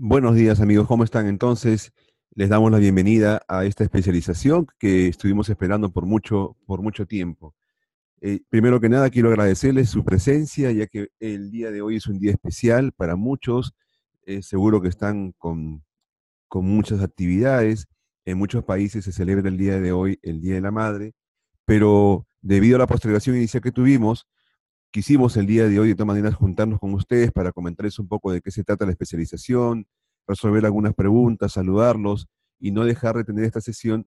Buenos días amigos, ¿cómo están entonces? Les damos la bienvenida a esta especialización que estuvimos esperando por mucho, por mucho tiempo. Eh, primero que nada, quiero agradecerles su presencia, ya que el día de hoy es un día especial para muchos. Eh, seguro que están con, con muchas actividades. En muchos países se celebra el día de hoy, el Día de la Madre, pero debido a la postergación inicial que tuvimos, quisimos el día de hoy de todas maneras juntarnos con ustedes para comentarles un poco de qué se trata la especialización, resolver algunas preguntas, saludarlos y no dejar de tener esta sesión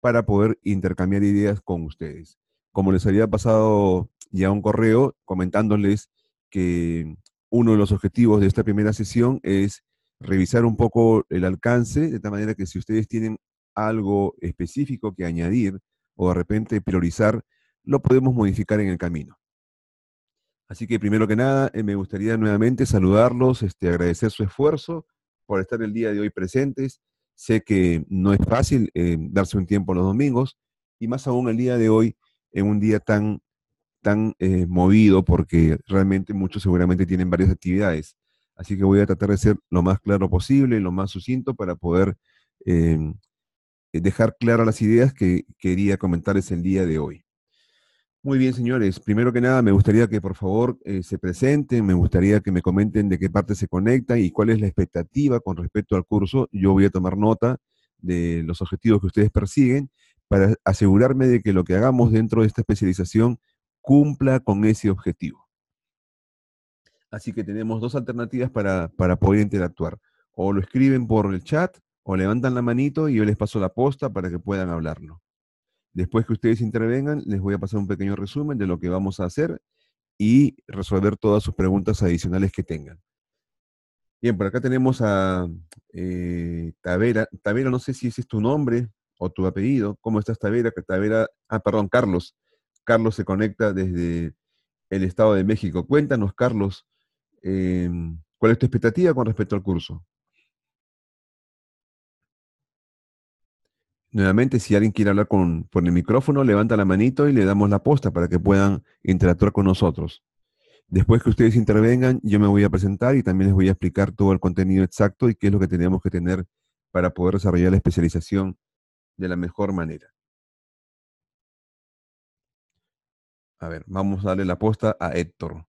para poder intercambiar ideas con ustedes. Como les había pasado ya un correo comentándoles que uno de los objetivos de esta primera sesión es revisar un poco el alcance, de tal manera que si ustedes tienen algo específico que añadir o de repente priorizar, lo podemos modificar en el camino. Así que primero que nada, eh, me gustaría nuevamente saludarlos, este, agradecer su esfuerzo por estar el día de hoy presentes. Sé que no es fácil eh, darse un tiempo los domingos y más aún el día de hoy, en un día tan, tan eh, movido, porque realmente muchos seguramente tienen varias actividades. Así que voy a tratar de ser lo más claro posible, lo más sucinto para poder eh, dejar claras las ideas que quería comentarles el día de hoy. Muy bien, señores. Primero que nada, me gustaría que por favor eh, se presenten, me gustaría que me comenten de qué parte se conecta y cuál es la expectativa con respecto al curso. Yo voy a tomar nota de los objetivos que ustedes persiguen para asegurarme de que lo que hagamos dentro de esta especialización cumpla con ese objetivo. Así que tenemos dos alternativas para, para poder interactuar. O lo escriben por el chat o levantan la manito y yo les paso la posta para que puedan hablarlo. Después que ustedes intervengan, les voy a pasar un pequeño resumen de lo que vamos a hacer y resolver todas sus preguntas adicionales que tengan. Bien, por acá tenemos a eh, Tavera. Tavera, no sé si ese es tu nombre o tu apellido. ¿Cómo estás, Tavera? Tavera, ah, perdón, Carlos. Carlos se conecta desde el Estado de México. Cuéntanos, Carlos, em, ¿cuál es tu expectativa con respecto al curso? Nuevamente, si alguien quiere hablar con, por el micrófono, levanta la manito y le damos la posta para que puedan interactuar con nosotros. Después que ustedes intervengan, yo me voy a presentar y también les voy a explicar todo el contenido exacto y qué es lo que tenemos que tener para poder desarrollar la especialización de la mejor manera. A ver, vamos a darle la posta a Héctor.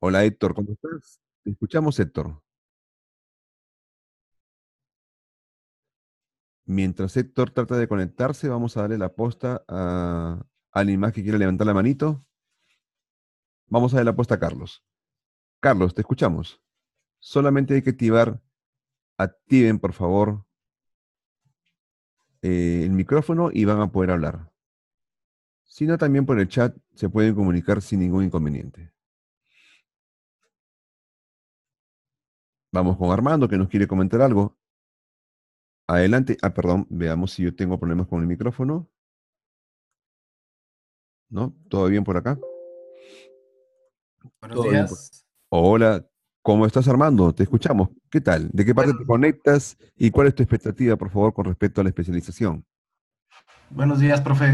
Hola Héctor, ¿cómo estás? Te escuchamos Héctor. Mientras Héctor trata de conectarse, vamos a darle la posta a alguien más que quiera levantar la manito. Vamos a darle la posta a Carlos. Carlos, te escuchamos. Solamente hay que activar, activen por favor eh, el micrófono y van a poder hablar. Si no, también por el chat se pueden comunicar sin ningún inconveniente. Vamos con Armando que nos quiere comentar algo. Adelante. Ah, perdón, veamos si yo tengo problemas con el micrófono. ¿No? ¿Todo bien por acá? Buenos días. Hola, ¿cómo estás Armando? Te escuchamos. ¿Qué tal? ¿De qué parte te conectas y cuál es tu expectativa, por favor, con respecto a la especialización? Buenos días, profe,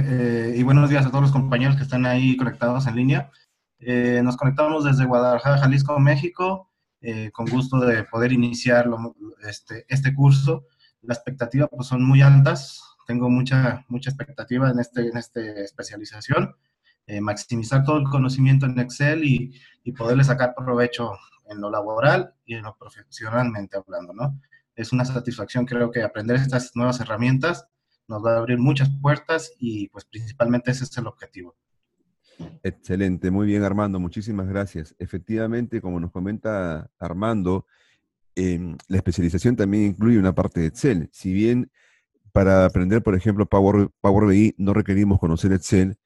eh, y buenos días a todos los compañeros que están ahí conectados en línea. Eh, nos conectamos desde Guadalajara, Jalisco, México, eh, con gusto de poder iniciar este, este curso la expectativa pues son muy altas, tengo mucha, mucha expectativa en esta en este especialización, eh, maximizar todo el conocimiento en Excel y, y, poderle sacar provecho en lo laboral y en lo profesionalmente hablando, ¿no? Es una satisfacción creo que aprender estas nuevas herramientas nos va a abrir muchas puertas y pues principalmente ese es el objetivo. Excelente, muy bien Armando, muchísimas gracias. Efectivamente, como nos comenta Armando, Em, la especialización también incluye una parte de Excel. Si bien para aprender, por ejemplo, Power, Power BI no requerimos conocer Excel,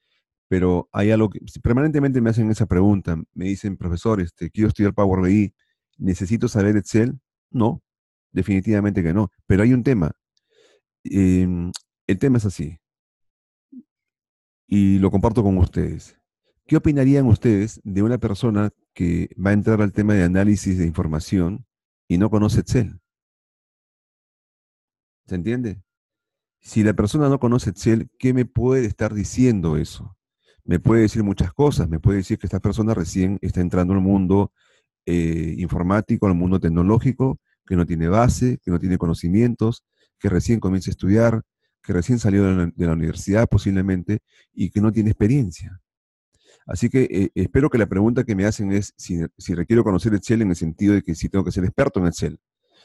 pero hay algo que permanentemente me hacen esa pregunta. Me dicen, profesor, este, quiero estudiar Power BI, ¿necesito saber Excel? No, definitivamente que no. Pero hay un tema. Em, el tema es así. Y lo comparto con ustedes. ¿Qué opinarían ustedes de una persona que va a entrar al tema de análisis de información y no conoce Excel. ¿Se entiende? Si la persona no conoce Excel, ¿qué me puede estar diciendo eso? Me puede decir muchas cosas, me puede decir que esta persona recién está entrando al mundo eh, informático, al mundo tecnológico, que no tiene base, que no tiene conocimientos, que recién comienza a estudiar, que recién salió de la universidad posiblemente y que no tiene experiencia. Así que eh, espero que la pregunta que me hacen es si, requiero conocer Excel en el sentido de que si tengo que ser experto en Excel.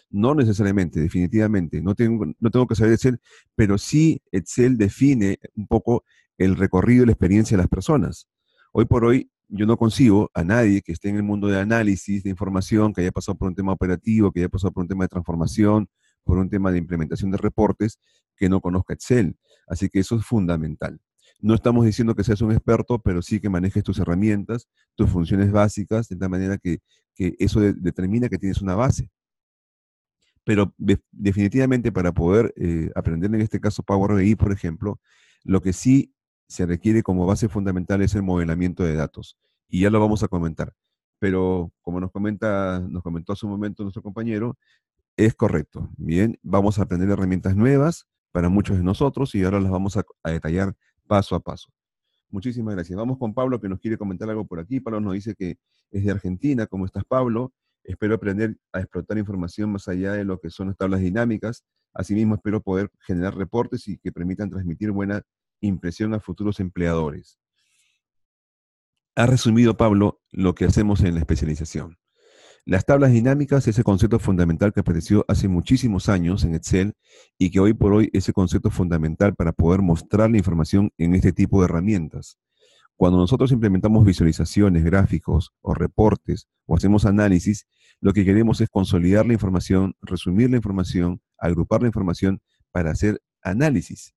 No necesariamente, definitivamente. No tengo, no tengo que saber Excel, pero sí Excel define un poco el recorrido y la experiencia de las personas. Hoy por hoy yo no consigo a nadie que esté en el mundo de análisis de información, que haya pasado por un tema operativo, que haya pasado por un tema de transformación, por un tema de implementación de reportes, que no conozca Excel. Así que eso es fundamental. No estamos diciendo que seas un experto, pero sí que manejes tus herramientas, tus funciones básicas, de tal manera que, eso determina que tienes una base. Pero definitivamente para poder eh, aprender en este caso Power BI, por ejemplo, lo que sí se requiere como base fundamental es el modelamiento de datos. Y ya lo vamos a comentar. Pero como nos, comenta, nos comentó hace un momento nuestro compañero, es correcto. Bien, vamos a aprender herramientas nuevas para muchos de nosotros y ahora las vamos a detallar paso a paso. Muchísimas gracias. Vamos con Pablo, que nos quiere comentar algo por aquí. Pablo nos dice que es de Argentina. ¿Cómo estás, Pablo? Espero aprender a explotar información más allá de lo que son las tablas dinámicas. Asimismo, espero poder generar reportes y que permitan transmitir buena impresión a futuros empleadores. Ha resumido, Pablo, lo que hacemos en la especialización. Las tablas dinámicas es el concepto fundamental que apareció hace muchísimos años en Excel y que hoy por hoy es el concepto fundamental para poder mostrar la información en este tipo de herramientas. Cuando nosotros implementamos visualizaciones, gráficos o reportes o hacemos análisis, lo que queremos es consolidar la información, resumir la información, agrupar la información para hacer análisis.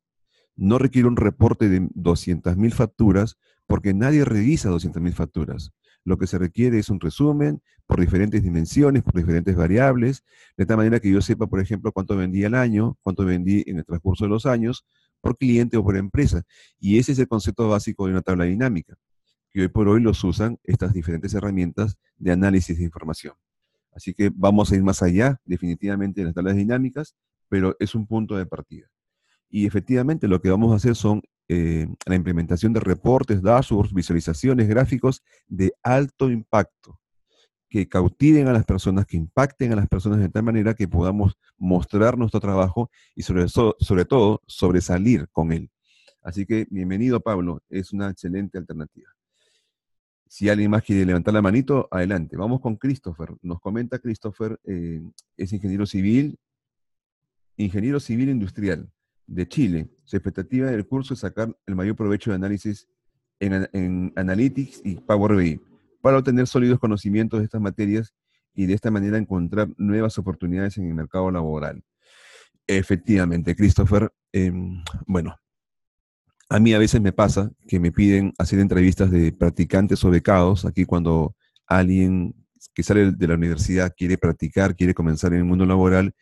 No requiere un reporte de 200.000 facturas porque nadie revisa 200.000 facturas. Lo que se requiere es un resumen por diferentes dimensiones, por diferentes variables, de tal manera que yo sepa, por ejemplo, cuánto vendí al año, cuánto vendí en el transcurso de los años, por cliente o por empresa. Y ese es el concepto básico de una tabla dinámica, que hoy por hoy los usan estas diferentes herramientas de análisis de información. Así que vamos a ir más allá, definitivamente, de las tablas dinámicas, pero es un punto de partida. Y efectivamente lo que vamos a hacer son eh, la implementación de reportes, dashboards, visualizaciones, gráficos de alto impacto, que cautiven a las personas, que impacten a las personas de tal manera que podamos mostrar nuestro trabajo y sobre, todo sobresalir con él. Así que bienvenido Pablo, es una excelente alternativa. Si alguien más quiere levantar la manito, adelante. Vamos con Christopher. Nos comenta Christopher, eh, es ingeniero civil, ingeniero civil industrial de Chile. Su expectativa del curso es sacar el mayor provecho de análisis en, Analytics y Power BI para obtener sólidos conocimientos de estas materias y de esta manera encontrar nuevas oportunidades en el mercado laboral. Efectivamente, Christopher, em, bueno, a mí a veces me pasa que me piden hacer entrevistas de practicantes o becados, aquí cuando alguien que sale de la universidad, quiere practicar, quiere comenzar en el mundo laboral,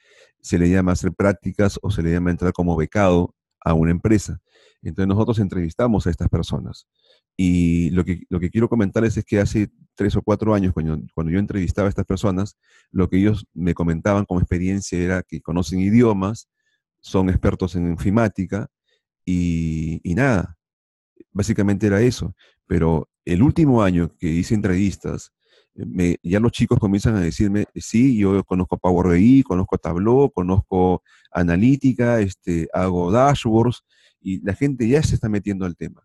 se le llama hacer prácticas o se le llama entrar como becado a una empresa. Entonces nosotros entrevistamos a estas personas. Y lo que, lo que quiero comentarles es que hace tres o cuatro años, cuando, yo entrevistaba a estas personas, lo que ellos me comentaban como experiencia era que conocen idiomas, son expertos en enfimática y nada. Básicamente era eso. Pero el último año que hice entrevistas ya los chicos comienzan a decirme, sí, yo conozco Power BI, conozco Tableau, conozco analítica, este, hago dashboards, y la gente ya se está metiendo al tema.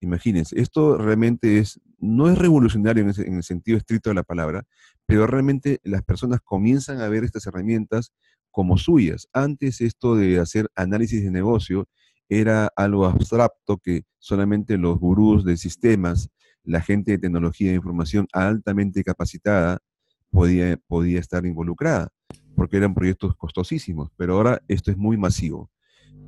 Imagínense, esto realmente es, no es revolucionario en, en el sentido estricto de la palabra, pero realmente las personas comienzan a ver estas herramientas como suyas. Antes esto de hacer análisis de negocio era algo abstracto que solamente los gurús de sistemas la gente de tecnología de información altamente capacitada podía, podía estar involucrada, porque eran proyectos costosísimos, pero ahora esto es muy masivo.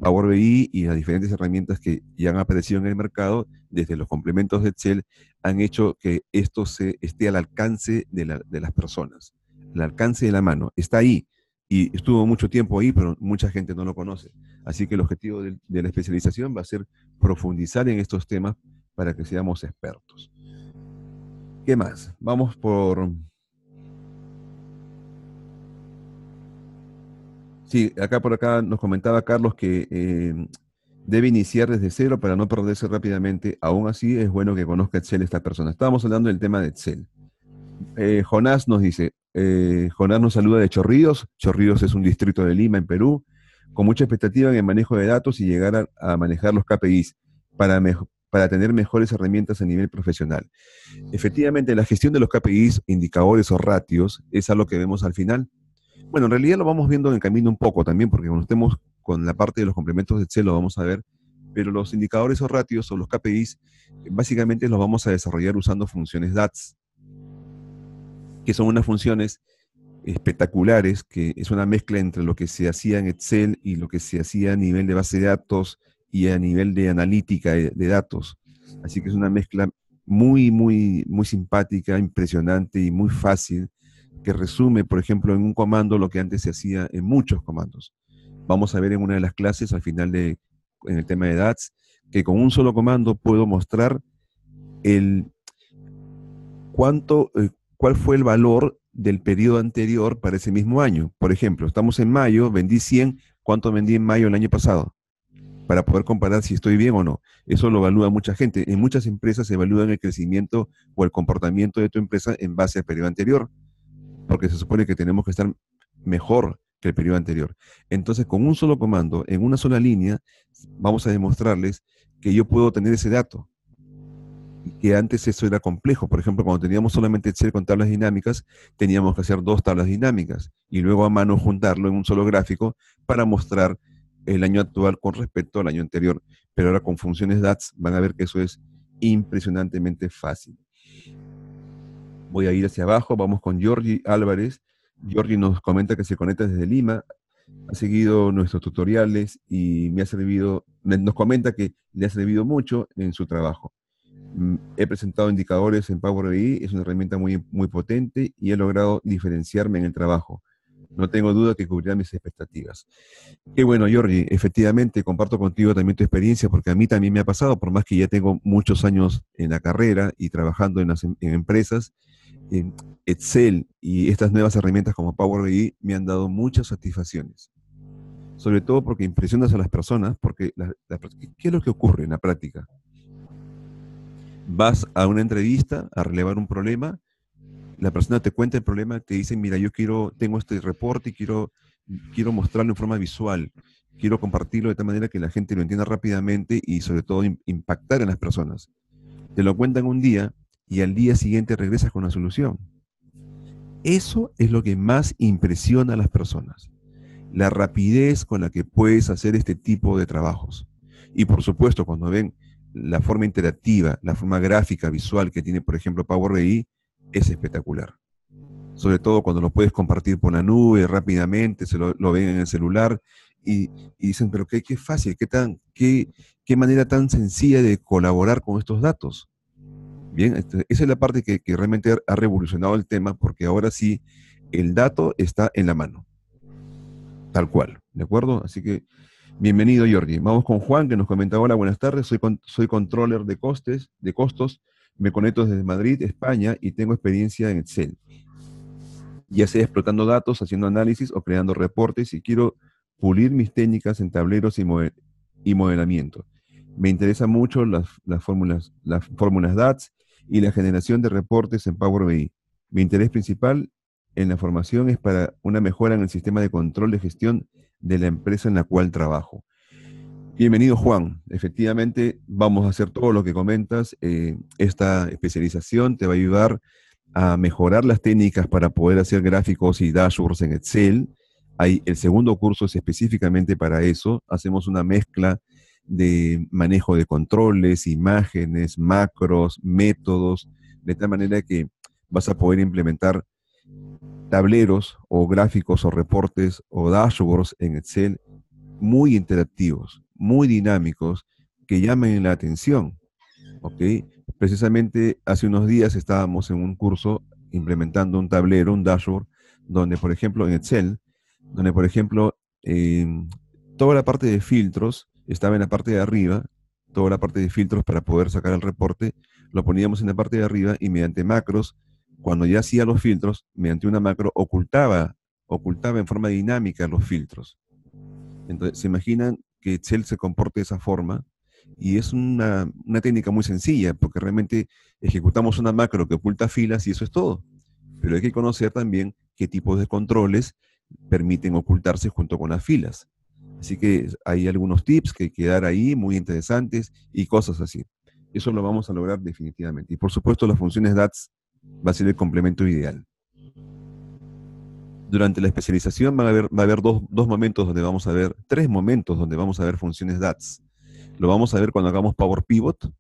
Power BI y las diferentes herramientas que ya han aparecido en el mercado, desde los complementos de Excel, han hecho que esto se, esté al alcance de, las personas, al alcance de la mano. Está ahí, y estuvo mucho tiempo ahí, pero mucha gente no lo conoce. Así que el objetivo de, la especialización va a ser profundizar en estos temas para que seamos expertos. ¿Qué más? Vamos por... Sí, acá por acá nos comentaba Carlos que em, debe iniciar desde cero para no perderse rápidamente. Aún así, es bueno que conozca Excel esta persona. Estábamos hablando del tema de Excel. Eh, Jonás nos dice, eh, Jonás nos saluda de Chorrillos. Chorrillos es un distrito de Lima, en Perú, con mucha expectativa en el manejo de datos y llegar a, manejar los KPIs. Para, para tener mejores herramientas a nivel profesional. Mm. Efectivamente, la gestión de los KPIs, indicadores o ratios es algo que vemos al final. Bueno, en realidad lo vamos viendo en el camino un poco también, porque cuando estemos con la parte de los complementos de Excel lo vamos a ver, pero los indicadores o ratios o los KPIs eh, básicamente los vamos a desarrollar usando funciones DATS, que son unas funciones espectaculares, que es una mezcla entre lo que se hacía en Excel y lo que se hacía a nivel de base de datos, y a nivel de analítica de, datos. Así que es una mezcla muy, muy, muy simpática, impresionante y muy fácil, que resume, por ejemplo, en un comando lo que antes se hacía en muchos comandos. Vamos a ver en una de las clases, al final de, en el tema de DATS, que con un solo comando puedo mostrar el cuánto, eh, cuál fue el valor del periodo anterior para ese mismo año. Por ejemplo, estamos en mayo, vendí 100, ¿cuánto vendí en mayo el año pasado? para poder comparar si estoy bien o no. Eso lo evalúa mucha gente. En muchas empresas se evalúan el crecimiento o el comportamiento de tu empresa en base al periodo anterior, porque se supone que tenemos que estar mejor que el periodo anterior. Entonces, con un solo comando, en una sola línea, vamos a demostrarles que yo puedo tener ese dato. que antes eso era complejo. Por ejemplo, cuando teníamos solamente Excel con tablas dinámicas, teníamos que hacer dos tablas dinámicas y luego a mano juntarlo en un solo gráfico para mostrar el año actual con respecto al año anterior, pero ahora con funciones DATS van a ver que eso es impresionantemente fácil. Voy a ir hacia abajo, vamos con Giorgi Álvarez. Giorgi nos comenta que se conecta desde Lima, ha seguido nuestros tutoriales y me ha servido, nos comenta que le ha servido mucho en su trabajo. Mm, he presentado indicadores en Power BI, es una herramienta muy, muy potente y he logrado diferenciarme en el trabajo. No tengo duda que cubrirá mis expectativas. Qué bueno, Jorge, efectivamente comparto contigo también tu experiencia, porque a mí también me ha pasado, por más que ya tengo muchos años en la carrera y trabajando en las em, empresas, en Excel y estas nuevas herramientas como Power BI me han dado muchas satisfacciones. Sobre todo porque impresionas a las personas, porque ¿qué es lo que ocurre en la práctica? Vas a una entrevista a relevar un problema la persona te cuenta el problema, te dice, mira, yo quiero, tengo este reporte y quiero, quiero mostrarlo en forma visual, quiero compartirlo de tal manera que la gente lo entienda rápidamente y sobre todo impactar en las personas. Te lo cuentan un día y al día siguiente regresas con la solución. Eso es lo que más impresiona a las personas, la rapidez con la que puedes hacer este tipo de trabajos. Y por supuesto, cuando ven la forma interactiva, la forma gráfica, visual que tiene, por ejemplo, Power BI, es espectacular. Sobre todo cuando lo puedes compartir por la nube rápidamente, se lo, lo ven en el celular y, dicen, pero qué, qué fácil, qué, tan, qué, qué manera tan sencilla de colaborar con estos datos. Bien, este, esa es la parte que, que, realmente ha revolucionado el tema porque ahora sí el dato está en la mano. Tal cual, ¿de acuerdo? Así que bienvenido Jordi. Vamos con Juan que nos comenta, hola, buenas tardes, soy, soy controller de costes, de costos me conecto desde Madrid, España, y tengo experiencia en Excel, ya sea explotando datos, haciendo análisis o creando reportes, y quiero pulir mis técnicas en tableros y, modelamiento. Me interesan mucho las, fórmulas, las fórmulas DATS y la generación de reportes en Power BI. Mi interés principal en la formación es para una mejora en el sistema de control de gestión de la empresa en la cual trabajo. Bienvenido Juan, efectivamente vamos a hacer todo lo que comentas. Eh, esta especialización te va a ayudar a mejorar las técnicas para poder hacer gráficos y dashboards en Excel. el segundo curso es específicamente para eso. Hacemos una mezcla de manejo de controles, imágenes, macros, métodos, de tal manera que vas a poder implementar tableros o gráficos o reportes o dashboards en Excel muy interactivos muy dinámicos que llamen la atención. okay. Precisamente hace unos días estábamos en un curso implementando un tablero, un dashboard, donde, por ejemplo, en Excel, donde, por ejemplo, em, toda la parte de filtros estaba en la parte de arriba, toda la parte de filtros para poder sacar el reporte, lo poníamos en la parte de arriba y mediante macros, cuando ya hacía los filtros, mediante una macro ocultaba, ocultaba en forma dinámica los filtros. Entonces, se imaginan que Excel se comporte de esa forma. Y es una, técnica muy sencilla, porque realmente ejecutamos una macro que oculta filas y eso es todo. Pero hay que conocer también qué tipos de controles permiten ocultarse junto con las filas. Así que hay algunos tips que hay que dar ahí, muy interesantes, y cosas así. Eso lo vamos a lograr definitivamente. Y por supuesto, las funciones DATS va a ser el complemento ideal durante la especialización va a haber dos, dos, momentos donde vamos a ver, tres momentos donde vamos a ver funciones DATS. Lo vamos a ver cuando hagamos Power Pivot,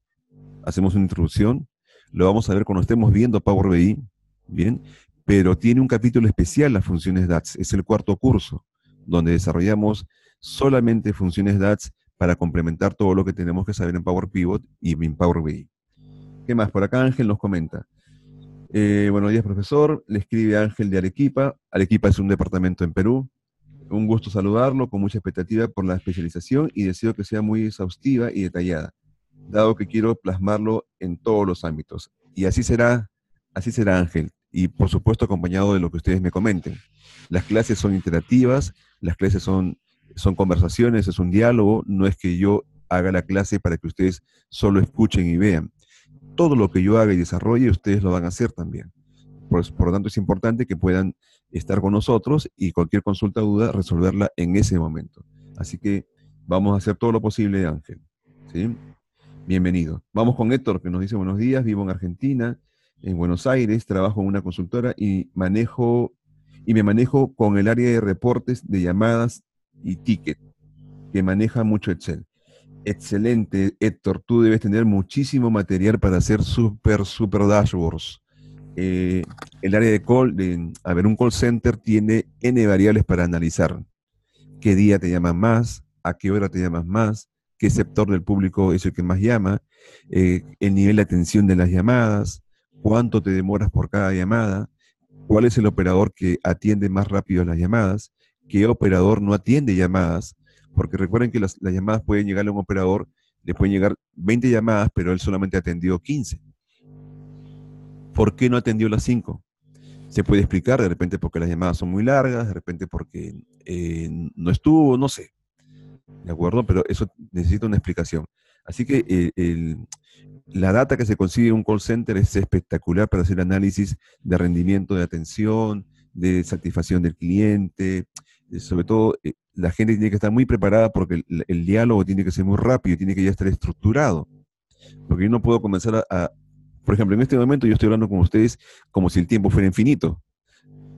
hacemos una introducción, lo vamos a ver cuando estemos viendo Power BI, ¿bien? Pero tiene un capítulo especial las funciones DATS, es el cuarto curso, donde desarrollamos solamente funciones DATS para complementar todo lo que tenemos que saber en Power Pivot y en Power BI. ¿Qué más? Por acá Ángel nos comenta. Eh, buenos días, profesor. Le escribe Ángel de Arequipa. Arequipa es un departamento en Perú. Un gusto saludarlo, con mucha expectativa por la especialización y deseo que sea muy exhaustiva y detallada, dado que quiero plasmarlo en todos los ámbitos. Y así será, así será Ángel, y por supuesto acompañado de lo que ustedes me comenten. Las clases son interactivas, las clases son, son conversaciones, es un diálogo, no es que yo haga la clase para que ustedes solo escuchen y vean todo lo que yo haga y desarrolle, ustedes lo van a hacer también. Por, por, lo tanto, es importante que puedan estar con nosotros y cualquier consulta o duda resolverla en ese momento. Así que vamos a hacer todo lo posible, Ángel. ¿sí? Bienvenido. Vamos con Héctor, que nos dice buenos días, vivo en Argentina, en Buenos Aires, trabajo en una consultora y manejo y me manejo con el área de reportes de llamadas y ticket, que maneja mucho Excel. Excelente, Héctor. Tú debes tener muchísimo material para hacer super, super dashboards. Eh, el área de call, a ver, un call center tiene N variables para analizar. ¿Qué día te llaman más? ¿A qué hora te llamas más? ¿Qué sector del público es el que más llama? Eh, ¿El nivel de atención de las llamadas? ¿Cuánto te demoras por cada llamada? ¿Cuál es el operador que atiende más rápido las llamadas? ¿Qué operador no atiende llamadas? porque recuerden que las, llamadas pueden llegar a un operador, le pueden llegar 20 llamadas, pero él solamente atendió 15. ¿Por qué no atendió las 5? Se puede explicar de repente porque las llamadas son muy largas, de repente porque eh, no estuvo, no sé. ¿De acuerdo? Pero eso necesita una explicación. Así que eh, la data que se consigue en un call center es espectacular para hacer análisis de rendimiento de atención, de satisfacción del cliente, eh, sobre todo eh, la gente tiene que estar muy preparada porque el, diálogo tiene que ser muy rápido, tiene que ya estar estructurado. Porque yo no puedo comenzar a, por ejemplo, en este momento yo estoy hablando con ustedes como si el tiempo fuera infinito.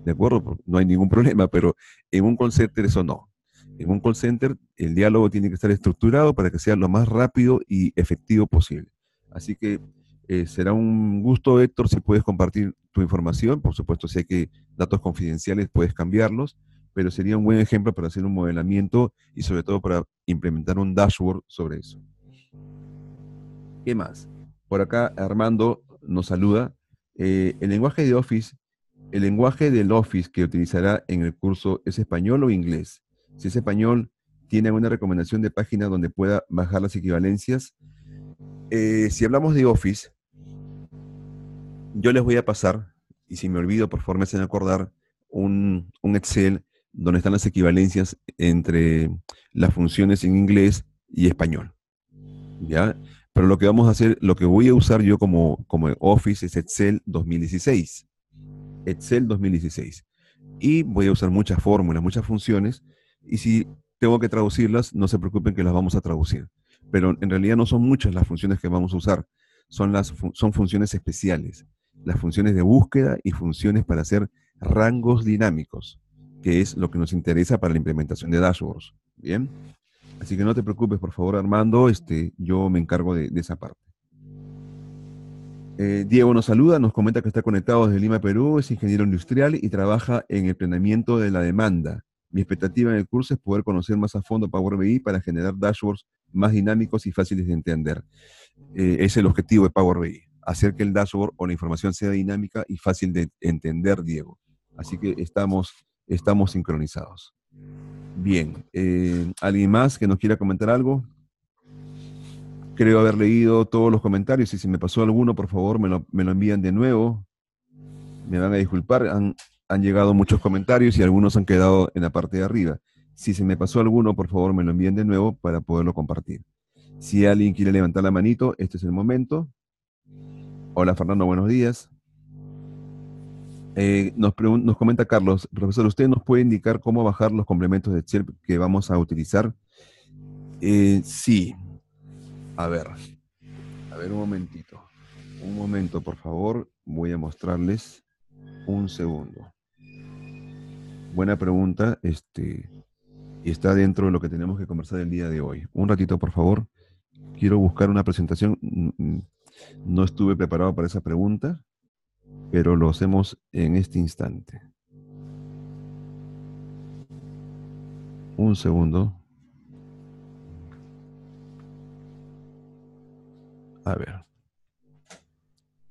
¿De acuerdo? No hay ningún problema, pero en un call center eso no. En un call center el diálogo tiene que estar estructurado para que sea lo más rápido y efectivo posible. Así que eh, será un gusto, Héctor, si puedes compartir tu información. Por supuesto, sé que datos confidenciales puedes cambiarlos pero sería un buen ejemplo para hacer un modelamiento y sobre todo para implementar un dashboard sobre eso. ¿Qué más? Por acá Armando nos saluda. Eh, el lenguaje de Office, el lenguaje del Office que utilizará en el curso es español o inglés. Si es español, tiene alguna recomendación de página donde pueda bajar las equivalencias. Eh, si hablamos de Office, yo les voy a pasar, y si me olvido, por favor me hacen acordar, un, un Excel donde están las equivalencias entre las funciones en inglés y español. ¿Ya? Pero lo que vamos a hacer, lo que voy a usar yo como, como Office es Excel 2016. Excel 2016. Y voy a usar muchas fórmulas, muchas funciones. Y si tengo que traducirlas, no se preocupen que las vamos a traducir. Pero en realidad no son muchas las funciones que vamos a usar. Son, las, son funciones especiales. Las funciones de búsqueda y funciones para hacer rangos dinámicos que es lo que nos interesa para la implementación de dashboards. Bien. Así que no te preocupes, por favor, Armando. Este, yo me encargo de, esa parte. Eh, Diego nos saluda, nos comenta que está conectado desde Lima, Perú, es ingeniero industrial y trabaja en el planeamiento de la demanda. Mi expectativa en el curso es poder conocer más a fondo Power BI para generar dashboards más dinámicos y fáciles de entender. Eh, es el objetivo de Power BI, hacer que el dashboard o la información sea dinámica y fácil de entender, Diego. Así que estamos estamos sincronizados. Bien, mm. eh, ¿alguien más que nos quiera comentar algo? Creo haber leído todos los comentarios y si me pasó alguno, por favor, me lo, envían de nuevo. Me van a disculpar, han, han llegado muchos comentarios y algunos han quedado en la parte de arriba. Si se me pasó alguno, por favor, me lo envían de nuevo para poderlo compartir. Si alguien quiere levantar la manito, este es el momento. Hola Fernando, buenos días. Eh, nos, nos comenta Carlos, profesor, ¿usted nos puede indicar cómo bajar los complementos de Excel que vamos a utilizar? Eh, sí. A ver. A ver un momentito. Un momento, por favor. Voy a mostrarles un segundo. Buena pregunta. Este, y está dentro de lo que tenemos que conversar el día de hoy. Un ratito, por favor. Quiero buscar una presentación. Mm, mm, no estuve preparado para esa pregunta pero lo hacemos en este instante. Un segundo. A ver.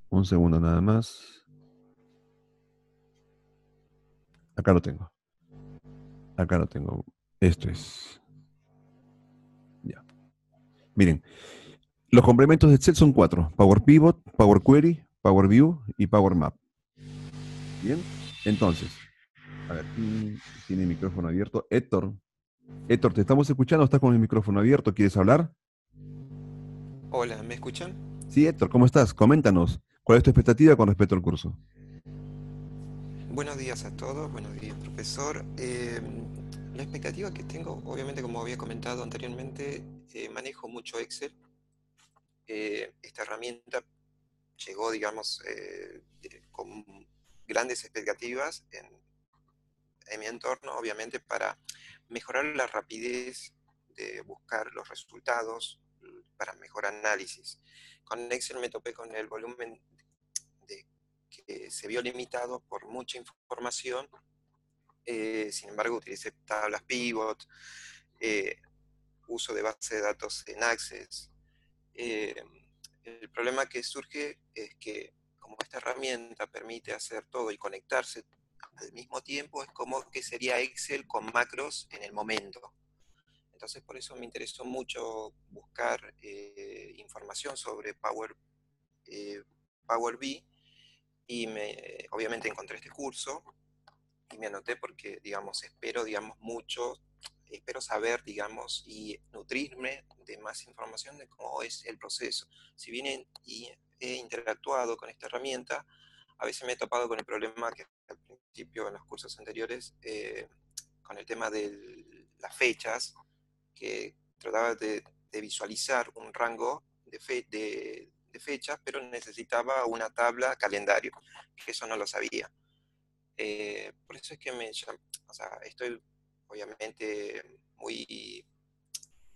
Un segundo nada más. Acá lo tengo. Acá lo tengo. Esto es. Ya. Miren, los complementos de Excel son cuatro. Power Pivot, Power Query, Power View y Power Map. Bien, entonces, a ver, tiene el micrófono abierto. Héctor, Héctor, ¿te estamos escuchando? ¿Estás con el micrófono abierto? ¿Quieres hablar? Hola, ¿me escuchan? Sí, Héctor, ¿cómo estás? Coméntanos, ¿cuál es tu expectativa con respecto al curso? Buenos días a todos, buenos días, profesor. Em, la expectativa que tengo, obviamente, como había comentado anteriormente, eh, manejo mucho Excel. Eh, esta herramienta llegó, digamos, eh, con grandes expectativas en, mi entorno, obviamente, para mejorar la rapidez de buscar los resultados, para mejor análisis. Con Excel me topé con el volumen que se vio limitado por mucha información, eh, sin embargo utilicé tablas pivot, eh, uso de base de datos en Access. El problema que surge es que como esta herramienta permite hacer todo y conectarse al mismo tiempo, es como que sería Excel con macros en el momento. Entonces por eso me interesó mucho buscar eh, información sobre Power, eh, Power BI y obviamente encontré este curso y me anoté porque, digamos, espero, digamos, mucho espero saber, digamos, y nutrirme de más información de cómo es el proceso. Si bien he interactuado con esta herramienta, a veces me he topado con el problema que al principio en los cursos anteriores, eh, con el tema de las fechas, que trataba de, visualizar un rango de, de, fechas, pero necesitaba una tabla calendario, que eso no lo sabía. Eh, por eso es que me, o sea, estoy obviamente muy,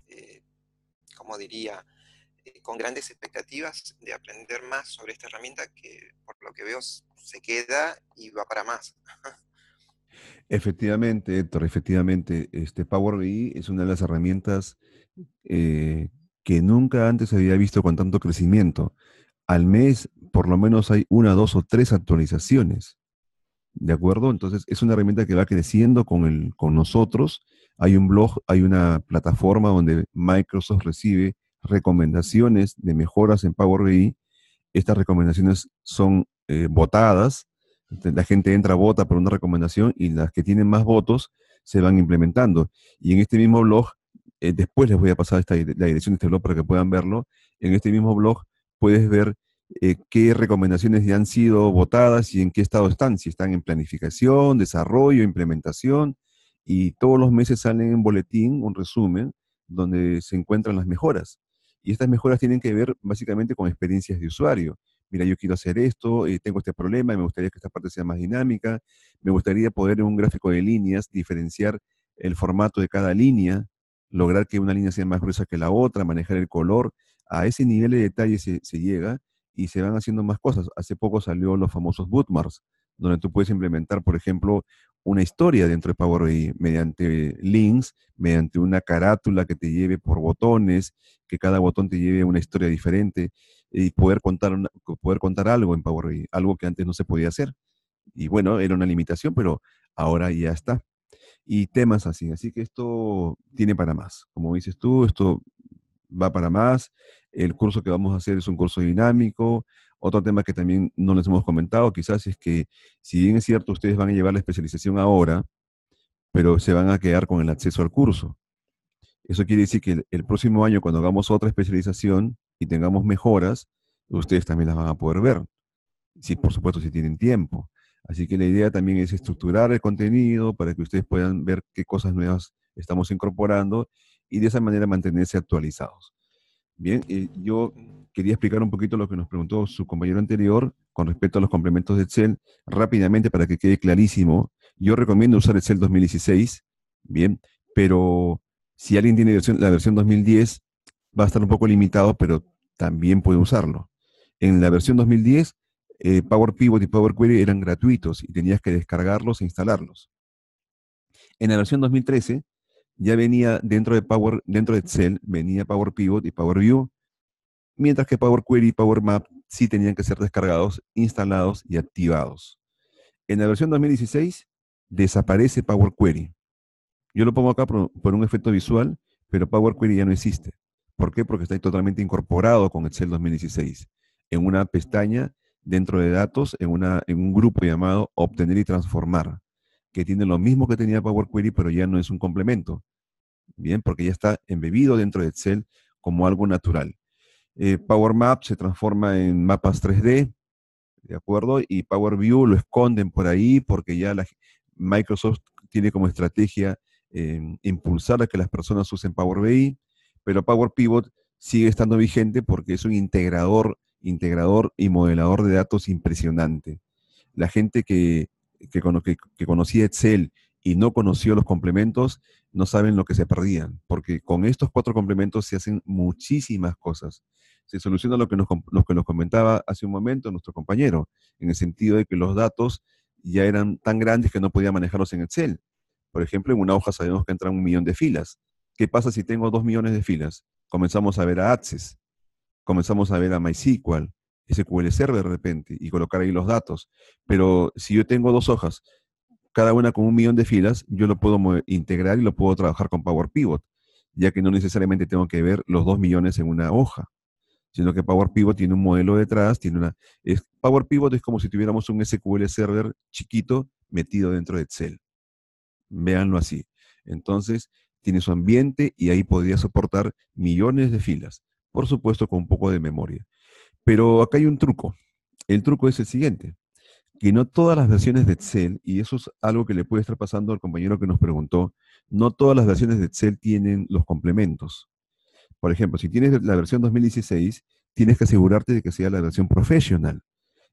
eh, como diría, eh, con grandes expectativas de aprender más sobre esta herramienta que por lo que veo se queda y va para más. Efectivamente, Héctor, efectivamente, este Power BI es una de las herramientas eh, que nunca antes había visto con tanto crecimiento. Al mes, por lo menos hay una, dos o tres actualizaciones. ¿De acuerdo? Entonces, es una herramienta que va creciendo con, el, con nosotros. Hay un blog, hay una plataforma donde Microsoft recibe recomendaciones de mejoras en Power BI. Estas recomendaciones son eh, votadas. Este, la gente entra, vota por una recomendación y las que tienen más votos se van implementando. Y en este mismo blog, eh, después les voy a pasar la dirección de este blog para que puedan verlo. En este mismo blog puedes ver eh, qué recomendaciones han sido votadas y en qué estado están, si están en planificación, desarrollo, implementación, y todos los meses salen en boletín un resumen donde se encuentran las mejoras. Y estas mejoras tienen que ver básicamente con experiencias de usuario. Mira, yo quiero hacer esto, eh, tengo este problema, y me gustaría que esta parte sea más dinámica, me gustaría poder en un gráfico de líneas diferenciar el formato de cada línea, lograr que una línea sea más gruesa que la otra, manejar el color. A ese nivel de detalle se llega y se van haciendo más cosas. Hace poco salió los famosos bootmarks, donde tú puedes implementar, por ejemplo, una historia dentro de Power BI mediante links, mediante una carátula que te lleve por botones, que cada botón te lleve una historia diferente y poder contar, poder contar algo en Power BI, algo que antes no se podía hacer. Y bueno, era una limitación, pero ahora ya está. Y temas así, así que esto tiene para más. Como dices tú, esto va para más. El curso que vamos a hacer es un curso dinámico. Otro tema que también no les hemos comentado, quizás es que, si bien es cierto, ustedes van a llevar la especialización ahora, pero se van a quedar con el acceso al curso. Eso quiere decir que el, próximo año, cuando hagamos otra especialización y tengamos mejoras, ustedes también las van a poder ver. Si, por supuesto, si tienen tiempo. Así que la idea también es estructurar el contenido para que ustedes puedan ver qué cosas nuevas estamos incorporando y de esa manera mantenerse actualizados. Bien, eh, yo quería explicar un poquito lo que nos preguntó su compañero anterior con respecto a los complementos de Excel rápidamente para que quede clarísimo. Yo recomiendo usar Excel 2016, bien, pero si alguien tiene la versión 2010, va a estar un poco limitado, pero también puede usarlo. En la versión 2010, eh, Power Pivot y Power Query eran gratuitos y tenías que descargarlos e instalarlos. En la versión 2013 ya venía dentro de Power, dentro de Excel, venía Power Pivot y Power View, mientras que Power Query y Power Map sí tenían que ser descargados, instalados y activados. En la versión 2016 desaparece Power Query. Yo lo pongo acá por, un efecto visual, pero Power Query ya no existe. ¿Por qué? Porque está totalmente incorporado con Excel 2016 en una pestaña dentro de datos, en, una, en un grupo llamado Obtener y Transformar que tiene lo mismo que tenía Power Query, pero ya no es un complemento. Bien, porque ya está embebido dentro de Excel como algo natural. Eh, Power Map se transforma en mapas 3D, ¿de acuerdo? Y Power View lo esconden por ahí porque ya Microsoft tiene como estrategia em, impulsar a que las personas usen Power BI, pero Power Pivot sigue estando vigente porque es un integrador, integrador y modelador de datos impresionante. La gente que que, conocía Excel y no conoció los complementos, no saben lo que se perdían, porque con estos cuatro complementos se hacen muchísimas cosas. Se soluciona lo que nos, que nos comentaba hace un momento nuestro compañero, en el sentido de que los datos ya eran tan grandes que no podía manejarlos en Excel. Por ejemplo, en una hoja sabemos que entran un millón de filas. ¿Qué pasa si tengo dos millones de filas? Comenzamos a ver a Access, comenzamos a ver a MySQL, SQL Server de repente y colocar ahí los datos. Pero si yo tengo dos hojas, cada una con un millón de filas, yo lo puedo integrar y lo puedo trabajar con Power Pivot, ya que no necesariamente tengo que ver los dos millones en una hoja, sino que Power Pivot tiene un modelo detrás, tiene una... Es, Power Pivot es como si tuviéramos un SQL Server chiquito metido dentro de Excel. Véanlo así. Entonces, tiene su ambiente y ahí podría soportar millones de filas, por supuesto con un poco de memoria. Pero acá hay un truco. El truco es el siguiente, que no todas las versiones de Excel, y eso es algo que le puede estar pasando al compañero que nos preguntó, no todas las versiones de Excel tienen los complementos. Por ejemplo, si tienes la versión 2016, tienes que asegurarte de que sea la versión profesional.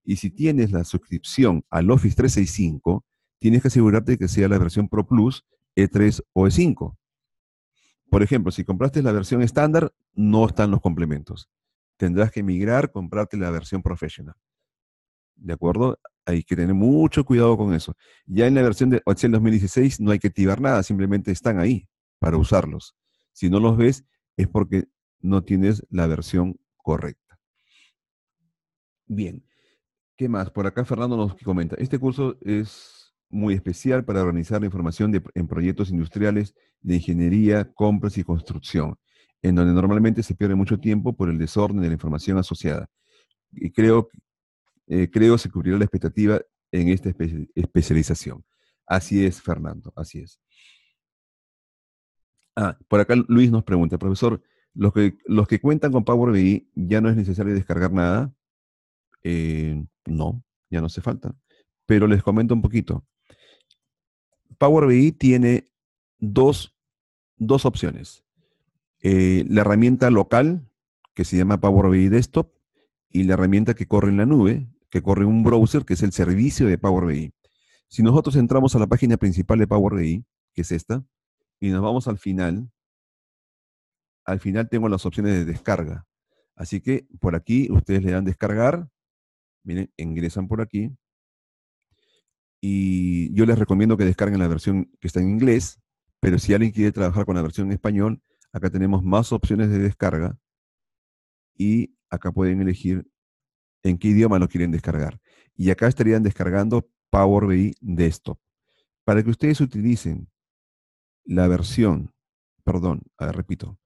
Y si tienes la suscripción al Office 365, tienes que asegurarte de que sea la versión Pro Plus, E3 o E5. Por ejemplo, si compraste la versión estándar, no están los complementos tendrás que emigrar, comprarte la versión profesional. ¿De acuerdo? Hay que tener mucho cuidado con eso. Ya en la versión de Excel 2016 no hay que activar nada, simplemente están ahí para usarlos. Si no los ves es porque no tienes la versión correcta. Bien. ¿Qué más? Por acá Fernando nos comenta. Este curso es muy especial para organizar la información en proyectos industriales de ingeniería, compras y construcción en donde normalmente se pierde mucho tiempo por el desorden de la información asociada. Y creo, eh, creo se cubrirá la expectativa en esta especialización. Así es, Fernando, así es. Ah, por acá Luis nos pregunta, profesor, los que, los que cuentan con Power BI ya no es necesario descargar nada. Eh, no, ya no hace falta. Pero les comento un poquito. Power BI tiene dos, dos opciones. Eh, la herramienta local, que se llama Power BI Desktop, y la herramienta que corre en la nube, que corre un browser, que es el servicio de Power BI. Si nosotros entramos a la página principal de Power BI, que es esta, y nos vamos al final, al final tengo las opciones de descarga. Así que por aquí ustedes le dan descargar, miren, ingresan por aquí, y yo les recomiendo que descarguen la versión que está en inglés, pero si alguien quiere trabajar con la versión en español, Acá tenemos más opciones de descarga y acá pueden elegir en qué idioma lo quieren descargar. Y acá estarían descargando Power BI Desktop. Para que ustedes utilicen la versión, perdón, repito,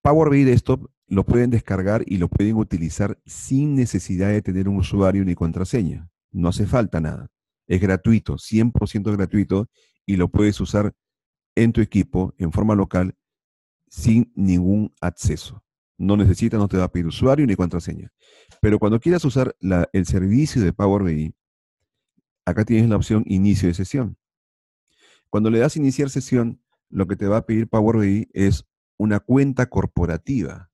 Power BI Desktop lo pueden descargar y lo pueden utilizar sin necesidad de tener un usuario ni contraseña. No hace falta nada. Es gratuito, 100% gratuito y lo puedes usar en tu equipo en forma local sin ningún acceso. No necesita, no te va a pedir usuario ni contraseña. Pero cuando quieras usar el servicio de Power BI, acá tienes la opción inicio de sesión. Cuando le das iniciar sesión, lo que te va a pedir Power BI es una cuenta corporativa.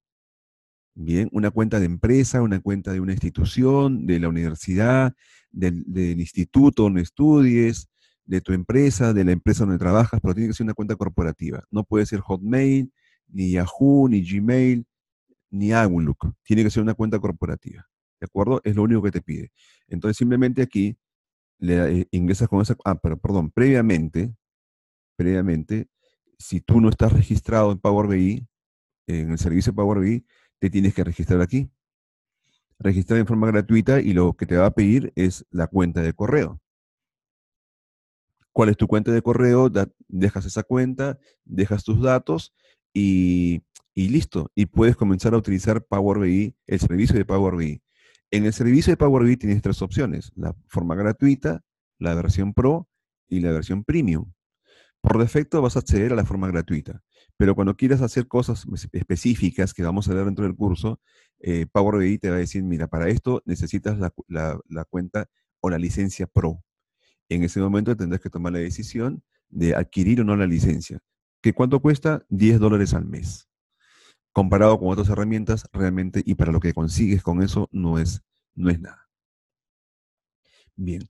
Bien, una cuenta de empresa, una cuenta de una institución, de la universidad, del, del instituto donde estudies, de tu empresa, de la empresa donde trabajas, pero tiene que ser una cuenta corporativa. No puede ser Hotmail, ni Yahoo, ni Gmail, ni Outlook. Tiene que ser una cuenta corporativa. ¿De acuerdo? Es lo único que te pide. Entonces, simplemente aquí le eh, ingresas con esa. Ah, pero perdón, previamente, previamente, si tú no estás registrado en Power BI, en el servicio Power BI, te tienes que registrar aquí. Registrar en forma gratuita y lo que te va a pedir es la cuenta de correo. ¿Cuál es tu cuenta de correo? dejas esa cuenta, dejas tus datos y, listo. Y puedes comenzar a utilizar Power BI, el servicio de Power BI. En el servicio de Power BI tienes tres opciones, la forma gratuita, la versión Pro y la versión Premium. Por defecto vas a acceder a la forma gratuita, pero cuando quieras hacer cosas específicas que vamos a ver dentro del curso, eh, Power BI te va a decir, mira, para esto necesitas la cuenta o la licencia Pro. En ese momento tendrás que tomar la decisión de adquirir o no la licencia que cuánto cuesta 10 dólares al mes. Comparado con otras herramientas, realmente, y para lo que consigues con eso, no es, no es nada. Bien,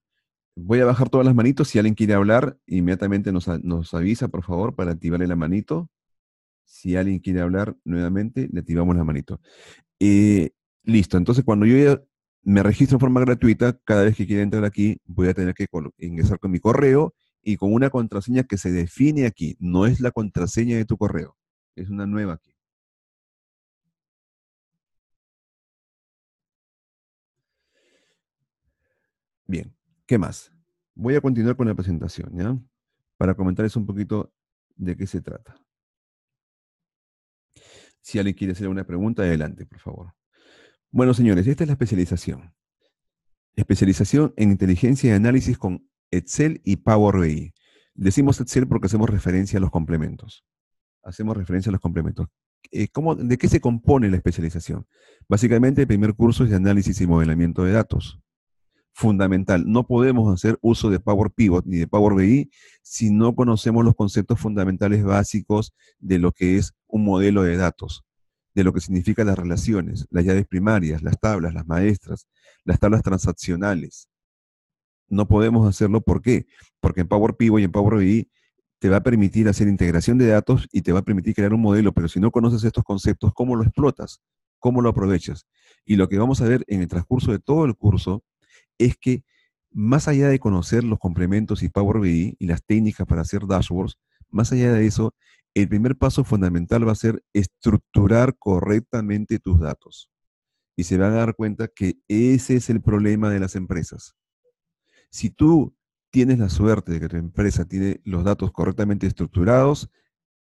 voy a bajar todas las manitos. Si alguien quiere hablar, inmediatamente nos, avisa, por favor, para activarle la manito. Si alguien quiere hablar nuevamente, le activamos la manito. Eh, listo, entonces cuando yo me registro en forma gratuita, cada vez que quiera entrar aquí, voy a tener que ingresar con mi correo y con una contraseña que se define aquí. No es la contraseña de tu correo, es una nueva aquí. Bien, ¿qué más? Voy a continuar con la presentación, ¿ya? Para comentarles un poquito de qué se trata. Si alguien quiere hacer una pregunta, adelante, por favor. Bueno, señores, esta es la especialización. Especialización en inteligencia y análisis con Excel y Power BI. Decimos ah. Excel porque hacemos referencia a los complementos. Hacemos referencia a los complementos. Eh, ¿De qué se compone la especialización? Básicamente el primer curso es de análisis y modelamiento de datos. Fundamental. No podemos hacer uso de Power Pivot ni de Power BI si no conocemos los conceptos fundamentales básicos de lo que es un modelo de datos de lo que significan las relaciones, las llaves primarias, las tablas, las maestras, las tablas transaccionales, no podemos hacerlo. ¿Por qué? Porque en Power Pivot y en Power BI te va a permitir hacer integración de datos y te va a permitir crear un modelo, pero si no conoces estos conceptos, ¿cómo lo explotas? ¿Cómo lo aprovechas? Y lo que vamos a ver en el transcurso de todo el curso es que más allá de conocer los complementos y Power BI y las técnicas para hacer dashboards, más allá de eso, el primer paso fundamental va a ser estructurar correctamente tus datos. Y se van a dar cuenta que ese es el problema de las empresas si tú tienes la suerte de que tu empresa tiene los datos correctamente estructurados,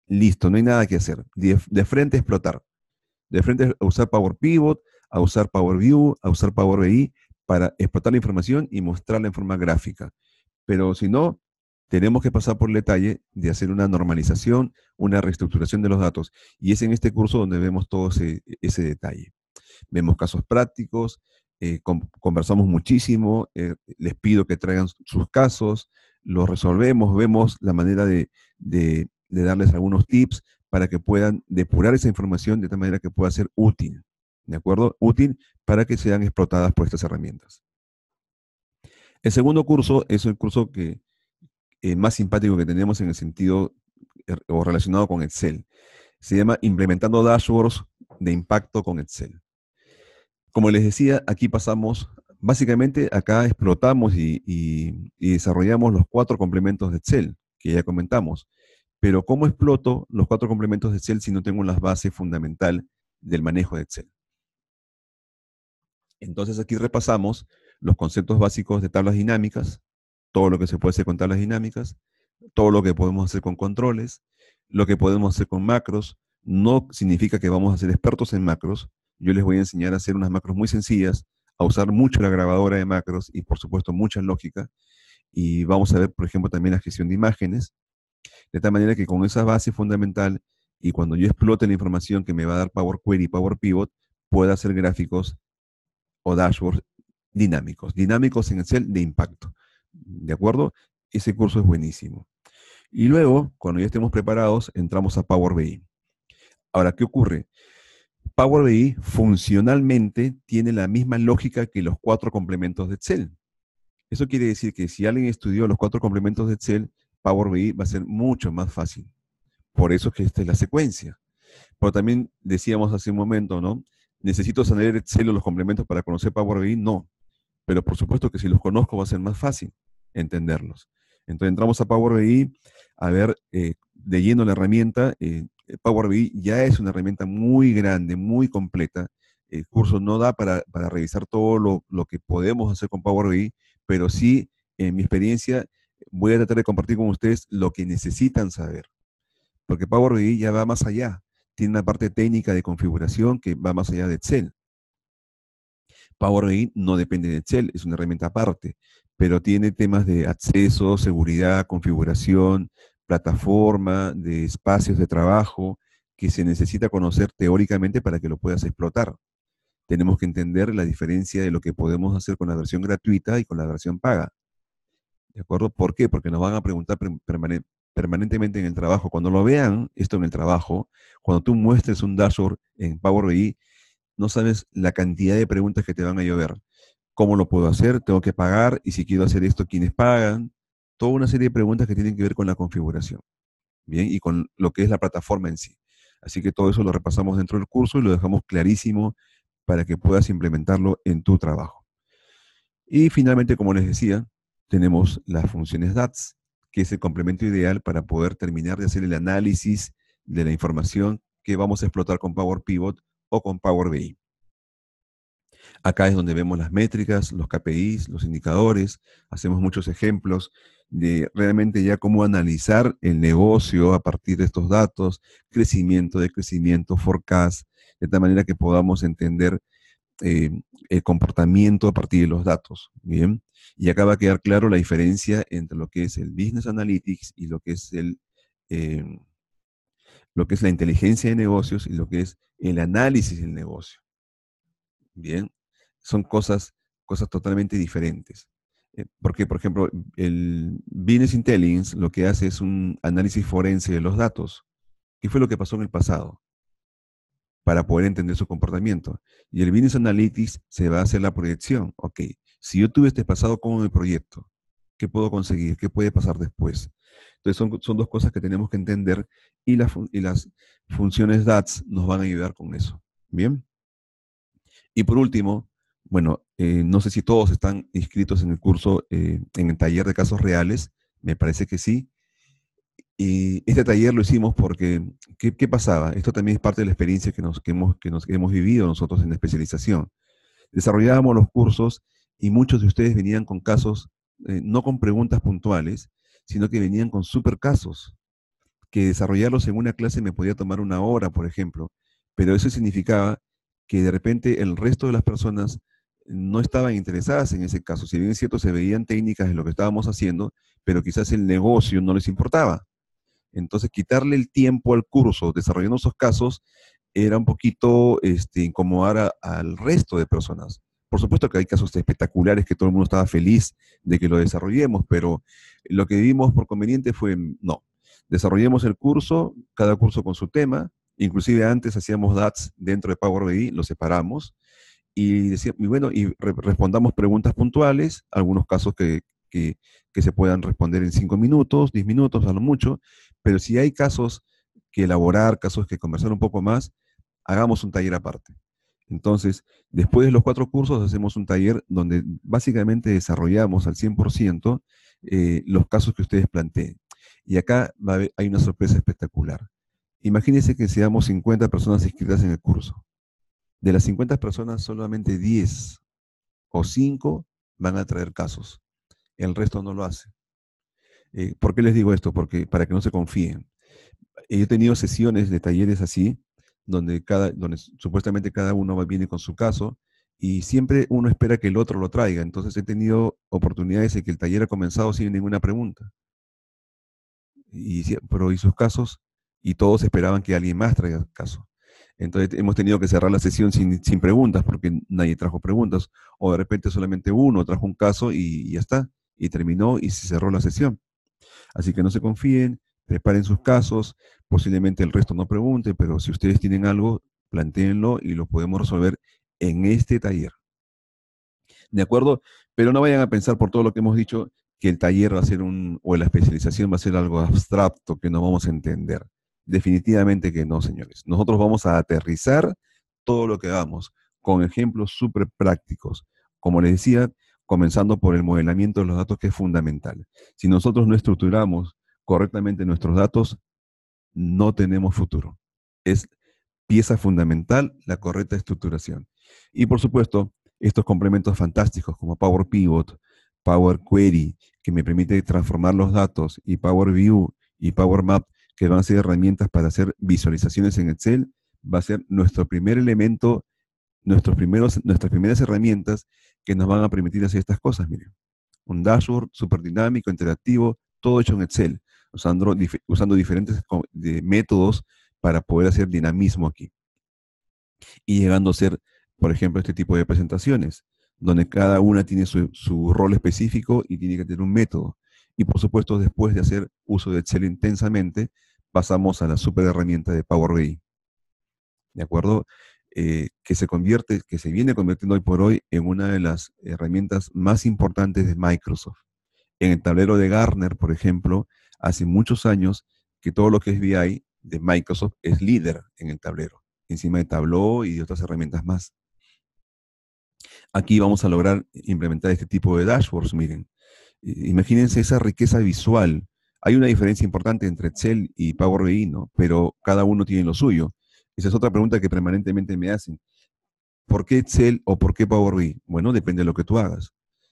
listo, no hay nada que hacer. De, frente a explotar. De frente a usar Power Pivot, a usar Power View, a usar Power BI para explotar la información y mostrarla en forma gráfica. Pero si no, tenemos que pasar por el detalle de hacer una normalización, una reestructuración de los datos. Y es en este curso donde vemos todo ese detalle. Vemos casos prácticos, eh, conversamos muchísimo, eh, les pido que traigan sus casos, los resolvemos, vemos la manera de, darles algunos tips para que puedan depurar esa información de tal manera que pueda ser útil, ¿de acuerdo? Útil para que sean explotadas por estas herramientas. El segundo curso es el curso que, eh, más simpático que tenemos en el sentido o relacionado con Excel. Se llama Implementando Dashboards de Impacto con Excel como les decía, aquí pasamos, básicamente acá explotamos y, desarrollamos los cuatro complementos de Excel que ya comentamos. Pero ¿cómo exploto los cuatro complementos de Excel si no tengo las bases fundamental del manejo de Excel? Entonces aquí repasamos los conceptos básicos de tablas dinámicas, todo lo que se puede hacer con tablas dinámicas, todo lo que podemos hacer con controles, lo que podemos hacer con macros. No significa que vamos a ser expertos en macros, yo les voy a enseñar a hacer unas macros muy sencillas, a usar mucho la grabadora de macros y por supuesto mucha lógica. Y vamos a ver, por ejemplo, también la gestión de imágenes. De tal manera que con esa base fundamental y cuando yo explote la información que me va a dar Power Query y Power Pivot, pueda hacer gráficos o dashboards dinámicos, dinámicos en Excel de impacto. ¿De acuerdo? Ese curso es buenísimo. Y luego, cuando ya estemos preparados, entramos a Power BI. Ahora, ¿qué ocurre? Power BI funcionalmente tiene la misma lógica que los cuatro complementos de Excel. Eso quiere decir que si alguien estudió los cuatro complementos de Excel, Power BI va a ser mucho más fácil. Por eso es que esta es la secuencia. Pero también decíamos hace un momento, ¿no? ¿Necesito saber Excel o los complementos para conocer Power BI? No. Pero por supuesto que si los conozco va a ser más fácil entenderlos. Entonces entramos a Power BI a ver eh, de lleno la herramienta, eh, eh, Power BI ya es una herramienta muy grande, muy completa. El curso no da para, para revisar todo lo, lo, que podemos hacer con Power BI, pero sí, en mi experiencia, voy a tratar de compartir con ustedes lo que necesitan saber. Porque Power BI ya va más allá. Tiene una parte técnica de configuración que va más allá de Excel. Power BI no depende de Excel, es una herramienta aparte, pero tiene temas de acceso, seguridad, configuración, plataforma, de espacios de trabajo que se necesita conocer teóricamente para que lo puedas explotar. Tenemos que entender la diferencia de lo que podemos hacer con la versión gratuita y con la versión paga. ¿De acuerdo? ¿Por qué? Porque nos van a preguntar permanentemente en el trabajo. Cuando lo vean, esto en el trabajo, cuando tú muestres un dashboard en Power BI, no sabes la cantidad de preguntas que te van a llover. ¿Cómo lo puedo hacer? ¿Tengo que pagar? ¿Y si quiero hacer esto, quiénes pagan? toda una serie de preguntas que tienen que ver con la configuración, ¿bien? Y con lo que es la plataforma en sí. Así que todo eso lo repasamos dentro del curso y lo dejamos clarísimo para que puedas implementarlo en tu trabajo. Y finalmente, como les decía, tenemos las funciones DATS, que es el complemento ideal para poder terminar de hacer el análisis de la información que vamos a explotar con Power Pivot o con Power BI. Acá es donde vemos las métricas, los KPIs, los indicadores, hacemos muchos ejemplos de realmente ya cómo analizar el negocio a partir de estos datos, crecimiento, de crecimiento, forecast, de tal manera que podamos entender eh, el comportamiento a partir de los datos. Bien, y acá va a quedar claro la diferencia entre lo que es el business analytics y lo que es el eh, lo que es la inteligencia de negocios y lo que es el análisis del negocio. Bien, son cosas, cosas totalmente diferentes. Eh, porque, por ejemplo, el Business Intelligence lo que hace es un análisis forense de los datos. ¿Qué fue lo que pasó en el pasado? Para poder entender su comportamiento. Y el Business Analytics se va a hacer la proyección. Ok, si yo tuve este pasado, ¿cómo me proyecto? ¿Qué puedo conseguir? ¿Qué puede pasar después? Entonces, son, dos cosas que tenemos que entender y, y las funciones DATS nos van a ayudar con eso. Bien. Y por último, bueno, eh, no sé si todos están inscritos en el curso, eh, en el taller de casos reales, me parece que sí. Y este taller lo hicimos porque, ¿qué, pasaba? Esto también es parte de la experiencia que, nos, que, hemos, nos, hemos vivido nosotros en la especialización. Desarrollábamos los cursos y muchos de ustedes venían con casos, eh, no con preguntas puntuales, sino que venían con super casos, que desarrollarlos en una clase me podía tomar una hora, por ejemplo, pero eso significaba que de repente el resto de las personas no estaban interesadas en ese caso. Si bien es cierto, se veían técnicas de lo que estábamos haciendo, pero quizás el negocio no les importaba. Entonces, quitarle el tiempo al curso desarrollando esos casos era un poquito este, incomodar al resto de personas. Por supuesto que hay casos espectaculares que todo el mundo estaba feliz de que lo desarrollemos, pero lo que vimos por conveniente fue, no, desarrollemos el curso, cada curso con su tema, inclusive antes hacíamos DATs dentro de Power BI, lo separamos, y decía, y bueno, y respondamos preguntas puntuales, algunos casos que, se puedan responder en cinco minutos, diez minutos, a lo mucho, pero si hay casos que elaborar, casos que conversar un poco más, hagamos un taller aparte. Entonces, después de los cuatro cursos, hacemos un taller donde básicamente desarrollamos al 100% eh, los casos que ustedes planteen. Y acá hay una sorpresa espectacular. Imagínense que seamos 50 personas inscritas en el curso. De las 50 personas, solamente 10 o 5 van a traer casos. El resto no lo hace. Eh, ¿Por qué les digo esto? Porque para que no se confíen. He tenido sesiones de talleres así, donde, cada, donde supuestamente cada uno viene con su caso y siempre uno espera que el otro lo traiga. Entonces he tenido oportunidades en que el taller ha comenzado sin ninguna pregunta. Y, pero y sus casos y todos esperaban que alguien más traiga caso. Entonces hemos tenido que cerrar la sesión sin, preguntas porque nadie trajo preguntas o de repente solamente uno trajo un caso y, ya está, y terminó y se cerró la sesión. Así que no se confíen, preparen sus casos, posiblemente el resto no pregunte, pero si ustedes tienen algo, planteenlo y lo podemos resolver en este taller. ¿De acuerdo? Pero no vayan a pensar por todo lo que hemos dicho que el taller va a ser un, o la especialización va a ser algo abstracto que no vamos a entender. Definitivamente que no, señores. Nosotros vamos a aterrizar todo lo que hagamos con ejemplos súper prácticos. Como les decía, comenzando por el modelamiento de los datos, que es fundamental. Si nosotros no estructuramos correctamente nuestros datos, no tenemos futuro. Es pieza fundamental la correcta estructuración. Y por supuesto, estos complementos fantásticos como Power Pivot, Power Query, que me permite transformar los datos, y Power View y Power Map que van a ser herramientas para hacer visualizaciones en Excel, va a ser nuestro primer elemento, nuestros primeros, nuestras primeras herramientas que nos van a permitir hacer estas cosas, miren. Un dashboard súper dinámico, interactivo, todo hecho en Excel, usando, usando diferentes métodos para poder hacer dinamismo aquí. Y llegando a ser, por ejemplo, este tipo de presentaciones, donde cada una tiene su rol específico y tiene que tener un método y por supuesto, después de hacer uso de Excel intensamente, pasamos a la super herramienta de Power BI. ¿De acuerdo? Eh, que se convierte, que se viene convirtiendo hoy por hoy en una de las herramientas más importantes de Microsoft. En el tablero de Garner por ejemplo, hace muchos años que todo lo que es BI de Microsoft es líder en el tablero, encima de Tableau y de otras herramientas más. Aquí vamos a lograr implementar este tipo de dashboards, miren. Imagínense esa riqueza visual. Hay una diferencia importante entre Excel y Power BI, ¿no? Pero cada uno tiene lo suyo. Esa es otra pregunta que permanentemente me hacen. ¿Por qué Excel o por qué Power BI? Bueno, depende de lo que tú hagas.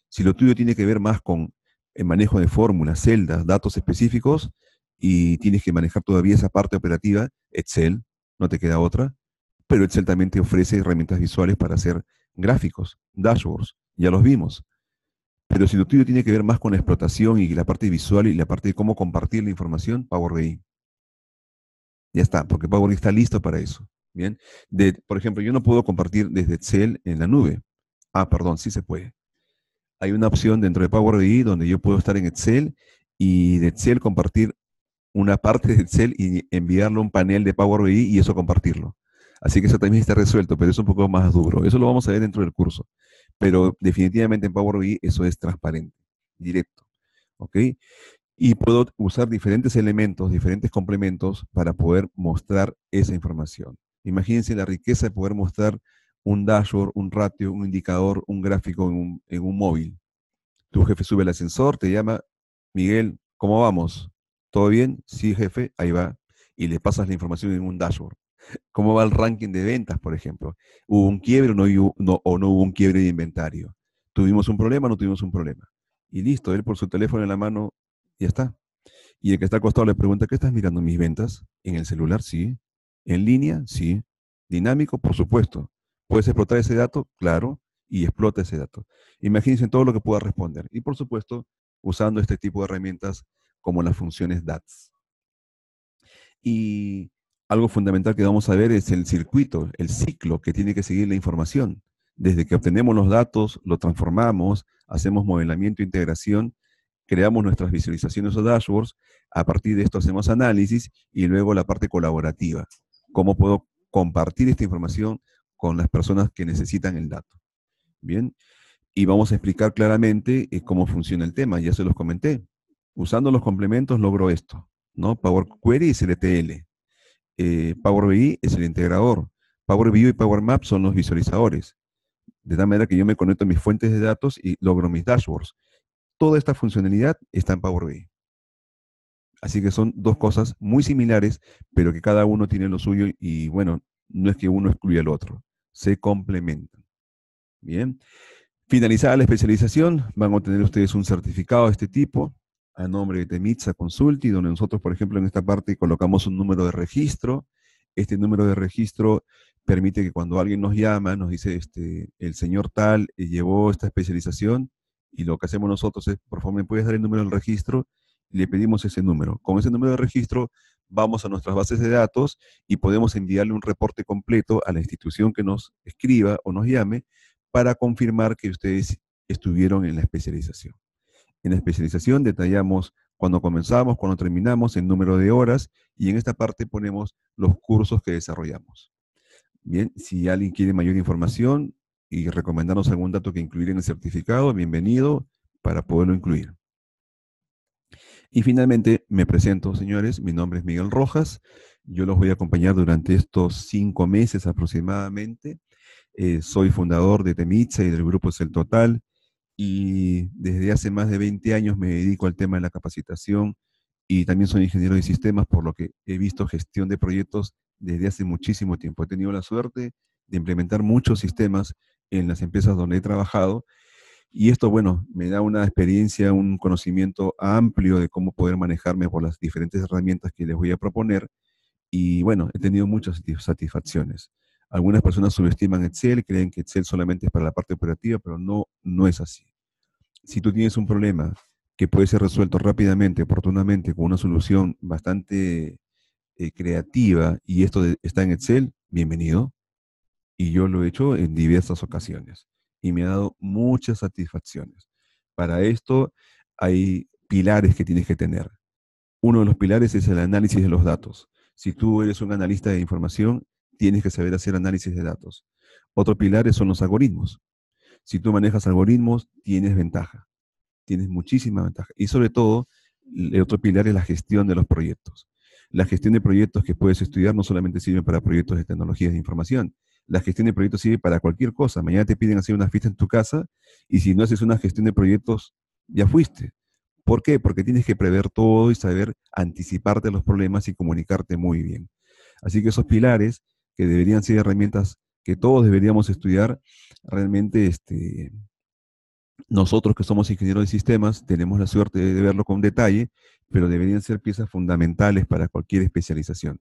Si lo tuyo tiene que ver más con el manejo de fórmulas, celdas, datos específicos, y tienes que manejar todavía esa parte operativa, Excel, no te queda otra, pero Excel también te ofrece herramientas visuales para hacer gráficos, dashboards, ya los vimos. Pero si lo tuyo tiene que ver más con la explotación y la parte visual y la parte de cómo compartir la información, Power BI. Ya está, porque Power BI está listo para eso. Bien, de, por ejemplo, yo no puedo compartir desde Excel en la nube. Ah, perdón, sí se puede. Hay una opción dentro de Power BI donde yo puedo estar en Excel y de Excel compartir una parte de Excel y enviarlo a un panel de Power BI y eso compartirlo. Así que eso también está resuelto, pero es un poco más duro. Eso lo vamos a ver dentro del curso pero definitivamente en Power BI eso es transparente, directo. ¿Ok? Y puedo usar diferentes elementos, diferentes complementos para poder mostrar esa información. Imagínense la riqueza de poder mostrar un dashboard, un ratio, un indicador, un gráfico en un, móvil. Tu jefe sube al ascensor, te llama, Miguel, ¿cómo vamos? ¿Todo bien? Sí, jefe, ahí va. Y le pasas la información en un dashboard. ¿Cómo va el ranking de ventas, por ejemplo? ¿Hubo un quiebre o no, hubo, no un quiebre de inventario? ¿Tuvimos un problema o no tuvimos un problema? Y listo, él por su teléfono en la mano, ya está. Y el que está acostado le pregunta, ¿qué estás mirando mis ventas? En el celular, sí. En línea, sí. Dinámico, por supuesto. ¿Puedes explotar ese dato? Claro. Y explota ese dato. Imagínense todo lo que pueda responder. Y por supuesto, usando este tipo de herramientas como las funciones DATS. Y algo fundamental que vamos a ver es el circuito, el ciclo que tiene que seguir la información. Desde que obtenemos los datos, lo transformamos, hacemos modelamiento, e integración, creamos nuestras visualizaciones o dashboards, a partir de esto hacemos análisis y luego la parte colaborativa. ¿Cómo puedo compartir esta información con las personas que necesitan el dato? Bien, y vamos a explicar claramente eh, cómo funciona el tema, ya se los comenté. Usando los complementos logro esto, ¿no? Power Query y CLTL eh, Power BI es el integrador. Power BI y Power Map son los visualizadores. De tal manera que yo me conecto a mis fuentes de datos y logro mis dashboards. Toda esta funcionalidad está en Power BI. Así que son dos cosas muy similares, pero que cada uno tiene lo suyo y bueno, no es que uno excluya al otro, se complementan. Bien. Finalizada la especialización, van a obtener ustedes un certificado de este tipo, a nombre de MITSA Consulti, donde nosotros, por ejemplo, en esta parte colocamos un número de registro. Este número de registro permite que cuando alguien nos llama, nos dice, este, el señor tal eh, llevó esta especialización y lo que hacemos nosotros es, por favor, me puedes dar el número del registro y le pedimos ese número. Con ese número de registro vamos a nuestras bases de datos y podemos enviarle un reporte completo a la institución que nos escriba o nos llame para confirmar que ustedes estuvieron en la especialización. En la especialización detallamos cuando comenzamos, cuando terminamos, el número de horas y en esta parte ponemos los cursos que desarrollamos. Bien, si alguien quiere mayor información y recomendarnos algún dato que incluir en el certificado, bienvenido para poderlo incluir. Y finalmente me presento, señores, mi nombre es Miguel Rojas, yo los voy a acompañar durante estos cinco meses aproximadamente. Eh, soy fundador de Temitza y del grupo Es Total y desde hace más de 20 años me dedico al tema de la capacitación y también soy ingeniero de sistemas, por lo que he visto gestión de proyectos desde hace muchísimo tiempo. He tenido la suerte de implementar muchos sistemas en las empresas donde he trabajado y esto, bueno, me da una experiencia, un conocimiento amplio de cómo poder manejarme por las diferentes herramientas que les voy a proponer y bueno, he tenido muchas satisfacciones. Algunas personas subestiman Excel, creen que Excel solamente es para la parte operativa, pero no, no es así. Si tú tienes un problema que puede ser resuelto rápidamente, oportunamente, con una solución bastante eh, creativa, y esto está en Excel, bienvenido. Y yo lo he hecho en diversas ocasiones y me ha dado muchas satisfacciones. Para esto hay pilares que tienes que tener. Uno de los pilares es el análisis de los datos. Si tú eres un analista de información, tienes que saber hacer análisis de datos. Otro pilar son los algoritmos. Si tú manejas algoritmos, tienes ventaja. Tienes muchísima ventaja. Y sobre todo, el otro pilar es la gestión de los proyectos. La gestión de proyectos que puedes estudiar no solamente sirve para proyectos de tecnologías de información, la gestión de proyectos sirve para cualquier cosa. Mañana te piden hacer una fiesta en tu casa y si no haces una gestión de proyectos, ya fuiste. ¿Por qué? Porque tienes que prever todo y saber anticiparte a los problemas y comunicarte muy bien. Así que esos pilares que deberían ser herramientas que todos deberíamos estudiar, realmente este, nosotros que somos ingenieros de sistemas tenemos la suerte de verlo con detalle, pero deberían ser piezas fundamentales para cualquier especialización.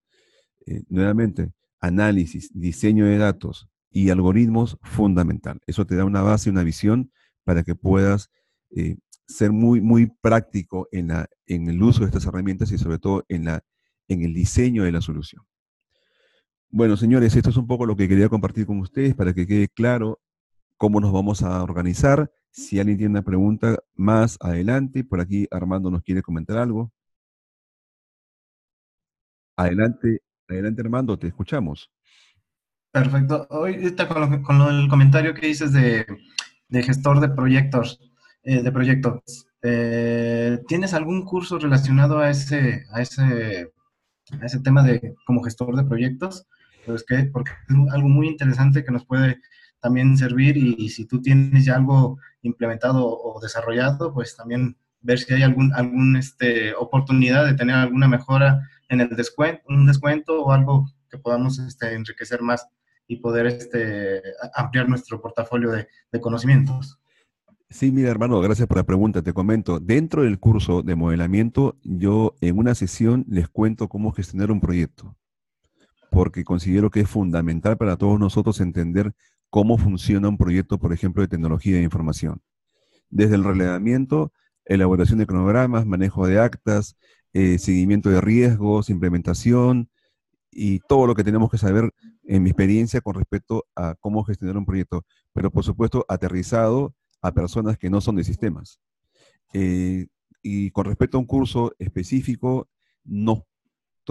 Eh, nuevamente, análisis, diseño de datos y algoritmos fundamental. Eso te da una base, una visión para que puedas eh, ser muy, muy práctico en, la, en el uso de estas herramientas y sobre todo en, la, en el diseño de la solución. Bueno, señores, esto es un poco lo que quería compartir con ustedes para que quede claro cómo nos vamos a organizar. Si alguien tiene una pregunta más adelante, por aquí Armando nos quiere comentar algo. Adelante, adelante Armando, te escuchamos. Perfecto. Hoy está con, con el comentario que dices de, de gestor de proyectos, eh, de proyectos. Eh, ¿Tienes algún curso relacionado a ese, a ese, a ese tema de como gestor de proyectos? Porque es algo muy interesante que nos puede también servir y, si tú tienes ya algo implementado o desarrollado, pues también ver si hay alguna algún este, oportunidad de tener alguna mejora en el descuento, un descuento o algo que podamos este, enriquecer más y poder este, ampliar nuestro portafolio de, de, conocimientos. Sí, mira hermano, gracias por la pregunta. Te comento, dentro del curso de modelamiento, yo en una sesión les cuento cómo gestionar un proyecto porque considero que es fundamental para todos nosotros entender cómo funciona un proyecto, por ejemplo, de tecnología de información. Desde el relevamiento, elaboración de cronogramas, manejo de actas, eh, seguimiento de riesgos, implementación y todo lo que tenemos que saber en mi experiencia con respecto a cómo gestionar un proyecto, pero por supuesto aterrizado a personas que no son de sistemas. Eh, y con respecto a un curso específico, no,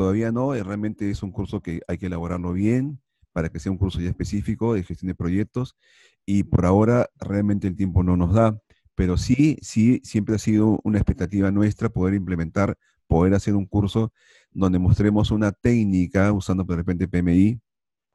todavía no, eh, realmente es un curso que hay que elaborarlo bien para que sea un curso ya específico de gestión de proyectos y por ahora realmente el tiempo no nos da, pero sí, sí, siempre ha sido una expectativa nuestra poder implementar, poder hacer un curso donde mostremos una técnica usando de repente PMI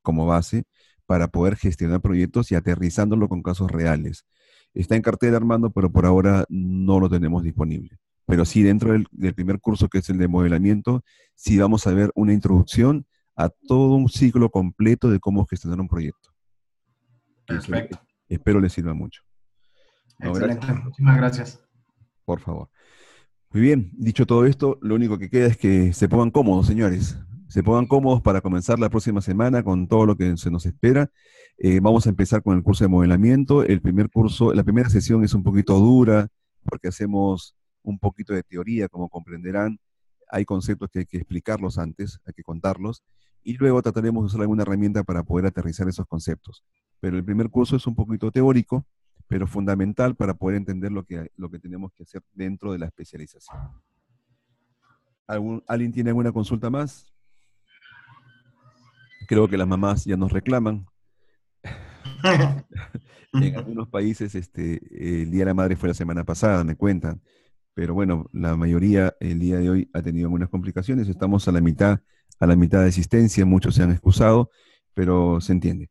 como base para poder gestionar proyectos y aterrizándolo con casos reales. Está en cartera, Armando, pero por ahora no lo tenemos disponible. Pero sí, dentro del, primer curso, que es el de modelamiento, sí vamos a ver una introducción a todo un ciclo completo de cómo gestionar un proyecto. Perfecto. espero les sirva mucho. Excelente, muchísimas gracias. Por favor. Muy bien, dicho todo esto, lo único que queda es que se pongan cómodos, señores. Se pongan cómodos para comenzar la próxima semana con todo lo que se nos espera. Eh, vamos a empezar con el curso de modelamiento. El primer curso, la primera sesión es un poquito dura porque hacemos un poquito de teoría, como comprenderán. Hay conceptos que hay que explicarlos antes, hay que contarlos, y luego trataremos de usar alguna herramienta para poder aterrizar esos conceptos. Pero el primer curso es un poquito teórico, pero fundamental para poder entender lo que, lo que tenemos que hacer dentro de la especialización. ¿Algún, ¿Alguien tiene alguna consulta más? Creo que las mamás ya nos reclaman. en algunos países este, el Día de la Madre fue la semana pasada, me cuentan pero bueno, la mayoría el día de hoy ha tenido algunas complicaciones. Estamos a la mitad, a la mitad de asistencia, muchos se han excusado, pero se entiende.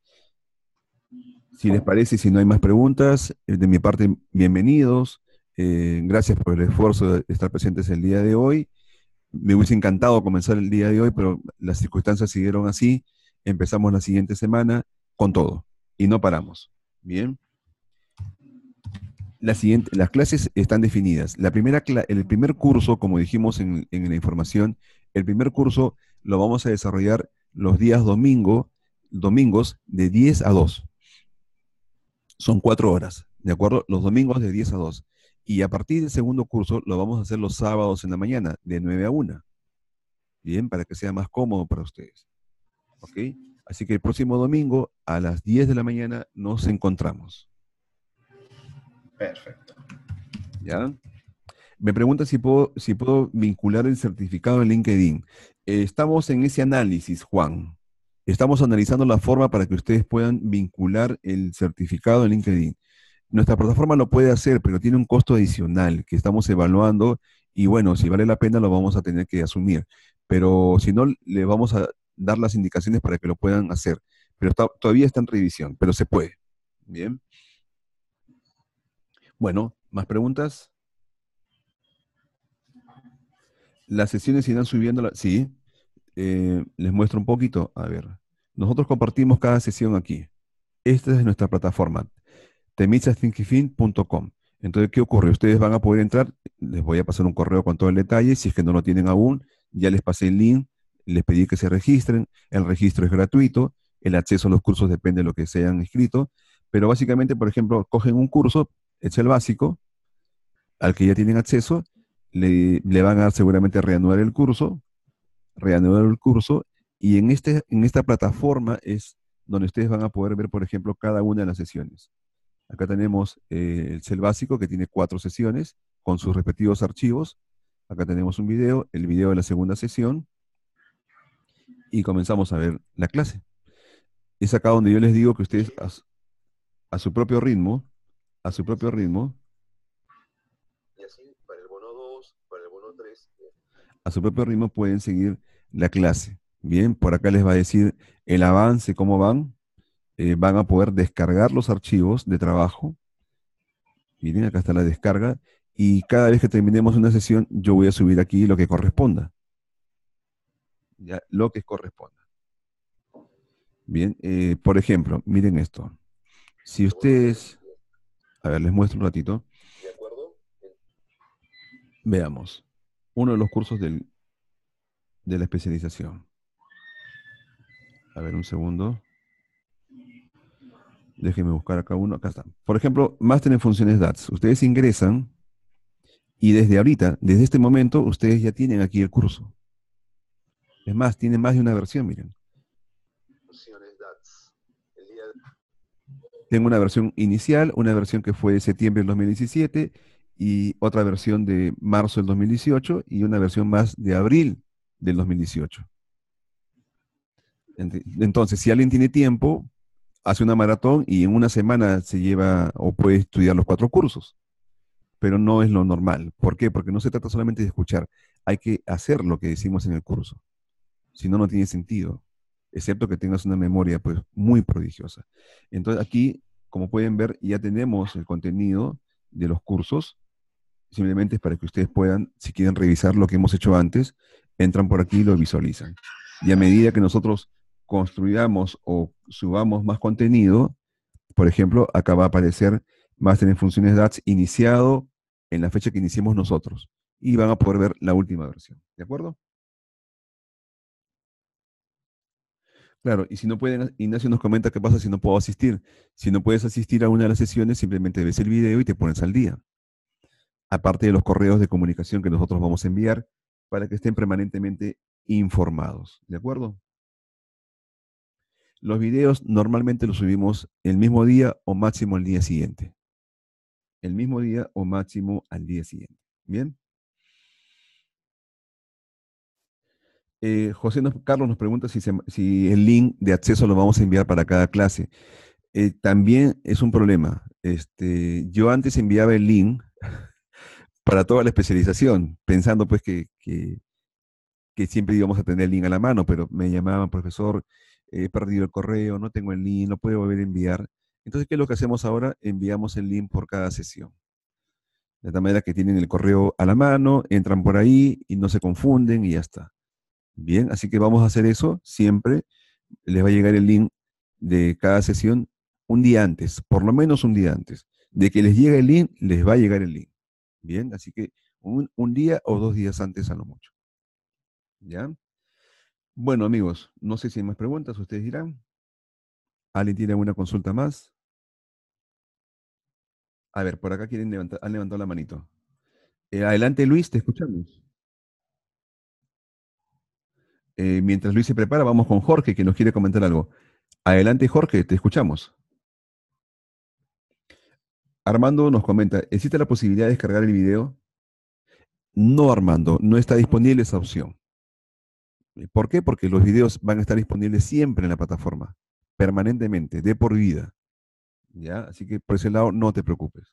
Si les parece, si no hay más preguntas, eh, de mi parte, bienvenidos. Eh, gracias por el esfuerzo de estar presentes el día de hoy. Me hubiese encantado comenzar el día de hoy, pero las circunstancias siguieron así. Empezamos la siguiente semana con todo y no paramos. Bien las clases están definidas. La primera, el primer curso, como dijimos en, la información, el primer curso lo vamos a desarrollar los días domingo, domingos de 10 a 2. Son cuatro horas, ¿de acuerdo? Los domingos de 10 a 2. Y a partir del segundo curso lo vamos a hacer los sábados en la mañana, de 9 a 1. Bien, para que sea más cómodo para ustedes. Así que el próximo domingo a las 10 de la mañana nos encontramos. Perfecto. ¿Ya? Me pregunta si puedo, si puedo vincular el certificado en LinkedIn. Eh, estamos en ese análisis, Juan. Estamos analizando la forma para que ustedes puedan vincular el certificado en LinkedIn. Nuestra plataforma lo puede hacer, pero tiene un costo adicional que estamos evaluando y bueno, si vale la pena lo vamos a tener que asumir. Pero si no, le vamos a dar las indicaciones para que lo puedan hacer. Pero todavía está en revisión, pero se puede. Bien. Bueno, ¿más preguntas? Las sesiones irán subiendo. sí, eh, les muestro un poquito. A ver, nosotros compartimos cada sesión aquí. Esta es nuestra plataforma, temichasthinkifin.com. Entonces, ¿qué ocurre? Ustedes van a poder entrar, les voy a pasar un correo con todo el detalle, si es que no lo tienen aún, ya les pasé el link, les pedí que se registren, el registro es gratuito, el acceso a los cursos depende de lo que se hayan escrito. pero básicamente, por ejemplo, cogen un curso, el el básico, al que ya tienen acceso, le, van a dar seguramente reanudar el curso, reanudar el curso, y en, este, en esta plataforma es donde ustedes van a poder ver, por ejemplo, cada una de las sesiones. Acá tenemos eh, el cel básico que tiene cuatro sesiones con sus respectivos archivos. Acá tenemos un video, el video de la segunda sesión. Y comenzamos a ver la clase. Es acá donde yo les digo que ustedes a su propio ritmo a su propio ritmo. Y así, para el bono 2, para el bono 3. Eh. A su propio ritmo pueden seguir la clase. Bien, por acá les va a decir el avance, cómo van. Eh, van a poder descargar los archivos de trabajo. Miren, acá está la descarga. Y cada vez que terminemos una sesión, yo voy a subir aquí lo que corresponda. Ya, lo que corresponda. Bien, eh, por ejemplo, miren esto. Si ustedes... A ver, les muestro un ratito. ¿De acuerdo? Veamos. Uno de los cursos de la especialización. A ver, un segundo. Déjenme buscar acá uno. Acá está. Por ejemplo, más en funciones DATS. Ustedes ingresan y desde ahorita, desde este momento, ustedes ya tienen aquí el curso. Es más, tienen más de una versión, miren. Tengo una versión inicial, una versión que fue de septiembre del 2017 y otra versión de marzo del 2018 y una versión más de abril del 2018. Entonces, si alguien tiene tiempo, hace una maratón y en una semana se lleva o puede estudiar los cuatro cursos, pero no es lo normal. ¿Por qué? Porque no se trata solamente de escuchar, hay que hacer lo que decimos en el curso. Si no, no tiene sentido excepto que tengas una memoria pues muy prodigiosa. Entonces aquí, como pueden ver, ya tenemos el contenido de los cursos, simplemente es para que ustedes puedan, si quieren revisar lo que hemos hecho antes, entran por aquí y lo visualizan. Y a medida que nosotros construyamos o subamos más contenido, por ejemplo, acá va a aparecer Master en funciones DATS iniciado en la fecha que iniciemos nosotros y van a poder ver la última versión. ¿De acuerdo? Claro, y si no pueden, Ignacio nos comenta qué pasa si no puedo asistir. Si no puedes asistir a una de las sesiones, simplemente ves el video y te pones al día. Aparte de los correos de comunicación que nosotros vamos a enviar para que estén permanentemente informados. ¿De acuerdo? Los videos normalmente los subimos el mismo día o máximo al día siguiente. El mismo día o máximo al día siguiente. ¿Bien? Eh, José Carlos nos pregunta si, el link de acceso lo vamos a enviar para cada clase. Eh, también es un problema. Este, yo antes enviaba el link para toda la especialización, pensando pues que, que siempre íbamos a tener el link a la mano, pero me llamaban, profesor, he perdido el correo, no tengo el link, no puedo volver a enviar. Entonces, ¿qué es lo que hacemos ahora? Enviamos el link por cada sesión. De tal manera que tienen el correo a la mano, entran por ahí y no se confunden y ya está. Bien, así que vamos a hacer eso siempre. Les va a llegar el link de cada sesión un día antes, por lo menos un día antes. De que les llegue el link, les va a llegar el link. Bien, así que un, día o dos días antes a lo mucho. ¿Ya? Bueno, amigos, no sé si hay más preguntas, ustedes dirán. ¿Alguien tiene alguna consulta más? A ver, por acá quieren levantar, han levantado la manito. Eh, adelante, Luis, te escuchamos. Eh, mientras Luis se prepara, vamos con Jorge, que nos quiere comentar algo. Adelante, Jorge, te escuchamos. Armando nos comenta, ¿existe la posibilidad de descargar el video? No, Armando, no está disponible esa opción. Eh, ¿Por qué? Porque los videos van a estar disponibles siempre en la plataforma, permanentemente, de por vida. ¿Ya? Así que por ese lado no te preocupes.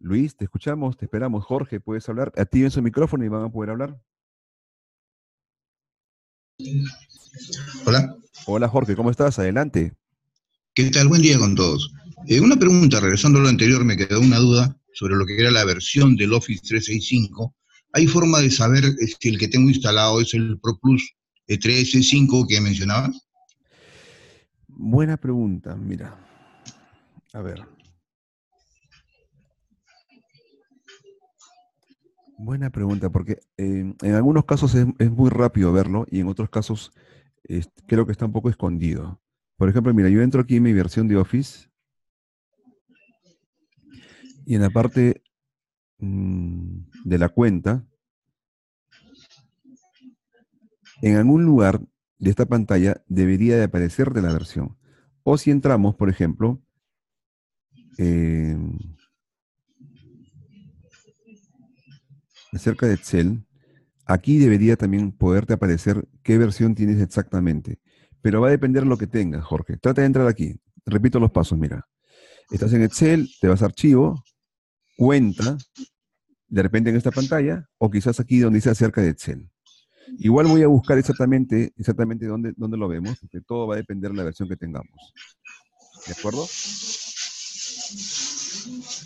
Luis, te escuchamos, te esperamos. Jorge, puedes hablar. Activen su micrófono y van a poder hablar. Hola. Hola Jorge, ¿cómo estás? Adelante. ¿Qué tal? Buen día con todos. Eh, una pregunta, regresando a lo anterior, me quedó una duda sobre lo que era la versión del Office 365. ¿Hay forma de saber eh, si el que tengo instalado es el Pro Plus 365 eh, que mencionabas? Buena pregunta, mira. A ver. Buena pregunta, porque em, en algunos casos es, muy rápido verlo y en otros casos creo que está un poco escondido. Por ejemplo, mira, yo entro aquí en mi versión de Office y en la parte mm, de la cuenta, en algún lugar de esta pantalla debería de aparecer de la versión. O si entramos, por ejemplo, eh, acerca de Excel, aquí debería también poderte aparecer qué versión tienes exactamente. Pero va a depender de lo que tengas, Jorge. Trata de entrar aquí. Repito los pasos, mira. Estás en Excel, te vas a archivo, cuenta, de repente en esta pantalla, o quizás aquí donde dice acerca de Excel. Igual voy a buscar exactamente, exactamente dónde, dónde lo vemos, porque todo va a depender de la versión que tengamos. ¿De acuerdo?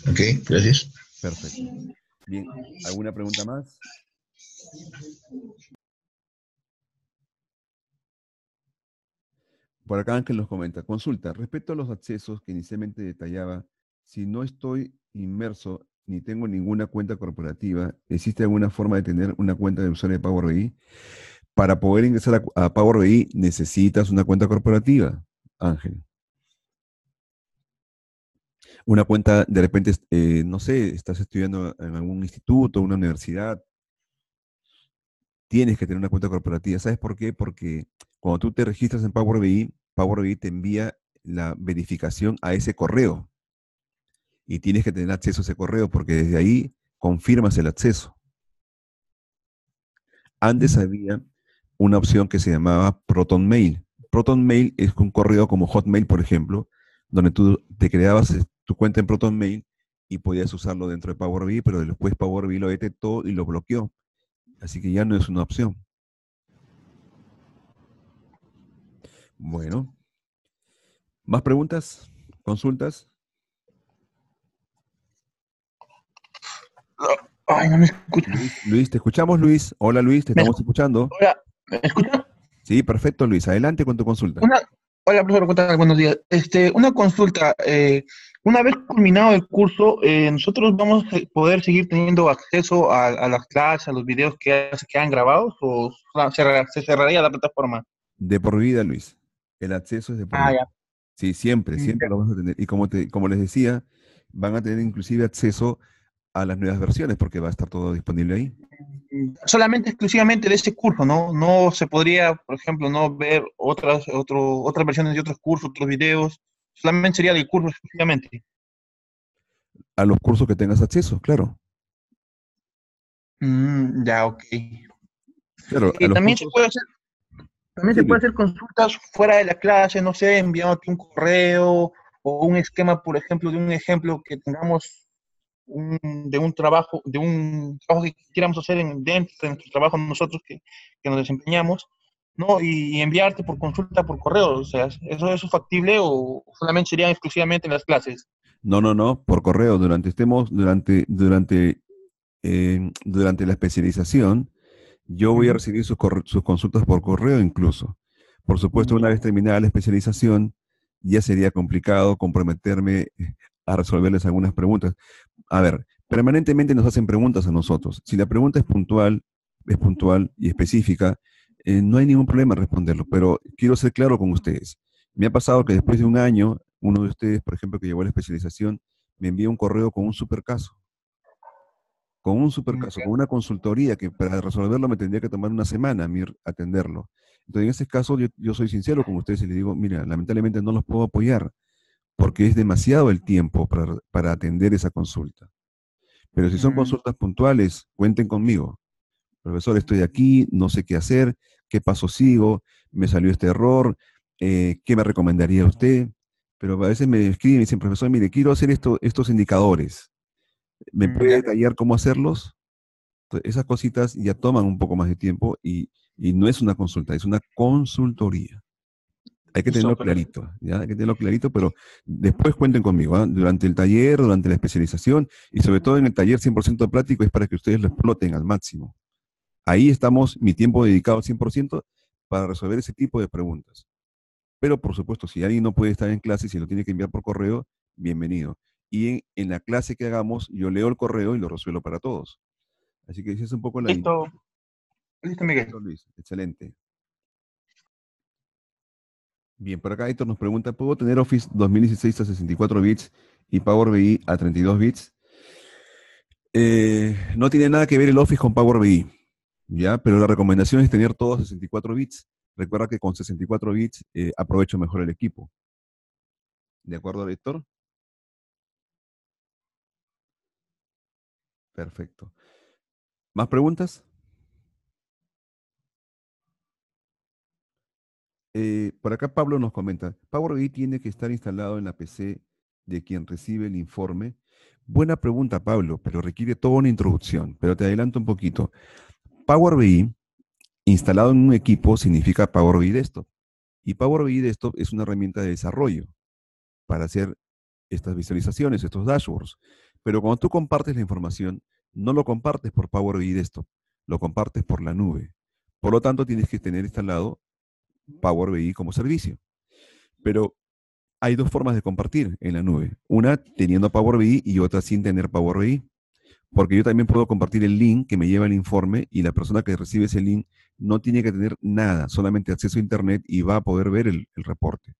Ok, gracias. Perfecto. Bien, ¿alguna pregunta más? Por acá Ángel nos comenta, consulta, respecto a los accesos que inicialmente detallaba, si no estoy inmerso ni tengo ninguna cuenta corporativa, ¿existe alguna forma de tener una cuenta de usuario de Power BI? Para poder ingresar a, a Power BI necesitas una cuenta corporativa, Ángel una cuenta, de repente, eh, no sé, estás estudiando en algún instituto, una universidad, tienes que tener una cuenta corporativa. ¿Sabes por qué? Porque cuando tú te registras en Power BI, Power BI te envía la verificación a ese correo. Y tienes que tener acceso a ese correo porque desde ahí confirmas el acceso. Antes mm. había una opción que se llamaba Proton Mail. Proton Mail es un correo como Hotmail, por ejemplo, donde tú te creabas este, tu cuenta en ProtonMail y podías usarlo dentro de Power BI, pero después Power BI lo detectó y lo bloqueó. Así que ya no es una opción. Bueno. ¿Más preguntas? ¿Consultas? Ay, no me escuchas Luis, te escuchamos, Luis. Hola, Luis, te estamos escuchando. Hola, ¿me escuchas? Sí, perfecto, Luis. Adelante con tu consulta. Hola, profesor, buenos días. Este, una consulta. Eh, una vez culminado el curso, eh, nosotros vamos a poder seguir teniendo acceso a, las clases, a los videos que, que han grabado o se, cerraría la plataforma. De por vida, Luis. El acceso es de por ah, vida. Sí, siempre, siempre lo vamos a tener. Y como, te, como les decía, van a tener inclusive acceso a las nuevas versiones, porque va a estar todo disponible ahí. Solamente exclusivamente de ese curso, ¿no? No se podría, por ejemplo, no ver otras, otro, otras versiones de otros cursos, otros videos. Solamente sería del curso exclusivamente. A los cursos que tengas acceso, claro. Mm, ya, ok. Eh, también se puede hacer, también se puede hacer consultas fuera de la clase, no sé, enviándote un correo o un esquema, por ejemplo, de un ejemplo que tengamos de un trabajo, de un trabajo que quisiéramos hacer en, dentro de nuestro trabajo nosotros que, nos desempeñamos, ¿no? Y, enviarte por consulta por correo, o sea, ¿eso, es factible o solamente serían exclusivamente en las clases? No, no, no, por correo. Durante estemos, durante, durante, eh, durante la especialización, yo voy a recibir sus, sus consultas por correo incluso. Por supuesto, una vez terminada la especialización, ya sería complicado comprometerme eh, a resolverles algunas preguntas. A ver, permanentemente nos hacen preguntas a nosotros. Si la pregunta es puntual, es puntual y específica, eh, no hay ningún problema responderlo, pero quiero ser claro con ustedes. Me ha pasado que después de un año, uno de ustedes, por ejemplo, que llevó la especialización, me envía un correo con un supercaso. Con un supercaso, caso, con una consultoría que para resolverlo me tendría que tomar una semana a atenderlo. Entonces, en ese caso, yo, yo soy sincero con ustedes y les digo, mira, lamentablemente no los puedo apoyar porque es demasiado el tiempo para, atender esa consulta. Pero si son mm. consultas puntuales, cuenten conmigo. Profesor, estoy aquí, no sé qué hacer, qué paso sigo, me salió este error, eh, ¿qué me recomendaría usted? Pero a veces me escriben y dicen, profesor, mire, quiero hacer esto, estos indicadores. ¿Me mm, puede detallar cómo hacerlos? esas cositas ya toman un poco más de tiempo y no es una consulta, es una consultoría. Hay que tenerlo clarito, Hay que tenerlo clarito, pero después cuenten conmigo, ¿ah? durante el taller, durante la especialización y sobre todo en el taller 100% plático es para que ustedes lo exploten al máximo. Ahí estamos, mi tiempo dedicado al 100% para resolver ese tipo de preguntas. Pero por supuesto, si alguien no puede estar en clase, si lo tiene que enviar por correo, bienvenido. Y en, la clase que hagamos, yo leo el correo y lo resuelvo para todos. Así que dices un poco la... Listo, listo Miguel. Luis, excelente. Bien, por acá Héctor nos pregunta, ¿puedo tener Office 2016 a 64 bits y Power BI a 32 bits? Eh, no tiene nada que ver el Office con Power BI, ¿ya? Pero la recomendación es tener todo todos 64 bits. Recuerda que con 64 bits eh, aprovecho mejor el equipo. ¿De acuerdo, Héctor? Perfecto. ¿Más preguntas? Eh, por acá Pablo nos comenta, Power BI tiene que estar instalado en la PC de quien recibe el informe. Buena pregunta, Pablo, pero requiere toda una introducción, pero te adelanto un poquito. Power BI instalado en un equipo significa Power BI Desktop. Y Power BI Desktop es una herramienta de desarrollo para hacer estas visualizaciones, estos dashboards. Pero cuando tú compartes la información, no lo compartes por Power BI Desktop, lo compartes por la nube. Por lo tanto, tienes que tener instalado Power BI como servicio. Pero hay dos formas de compartir en la nube. Una teniendo Power BI y otra sin tener Power BI. Porque yo también puedo compartir el link que me lleva el informe y la persona que recibe ese link no tiene que tener nada, solamente acceso a Internet y va a poder ver el, reporte.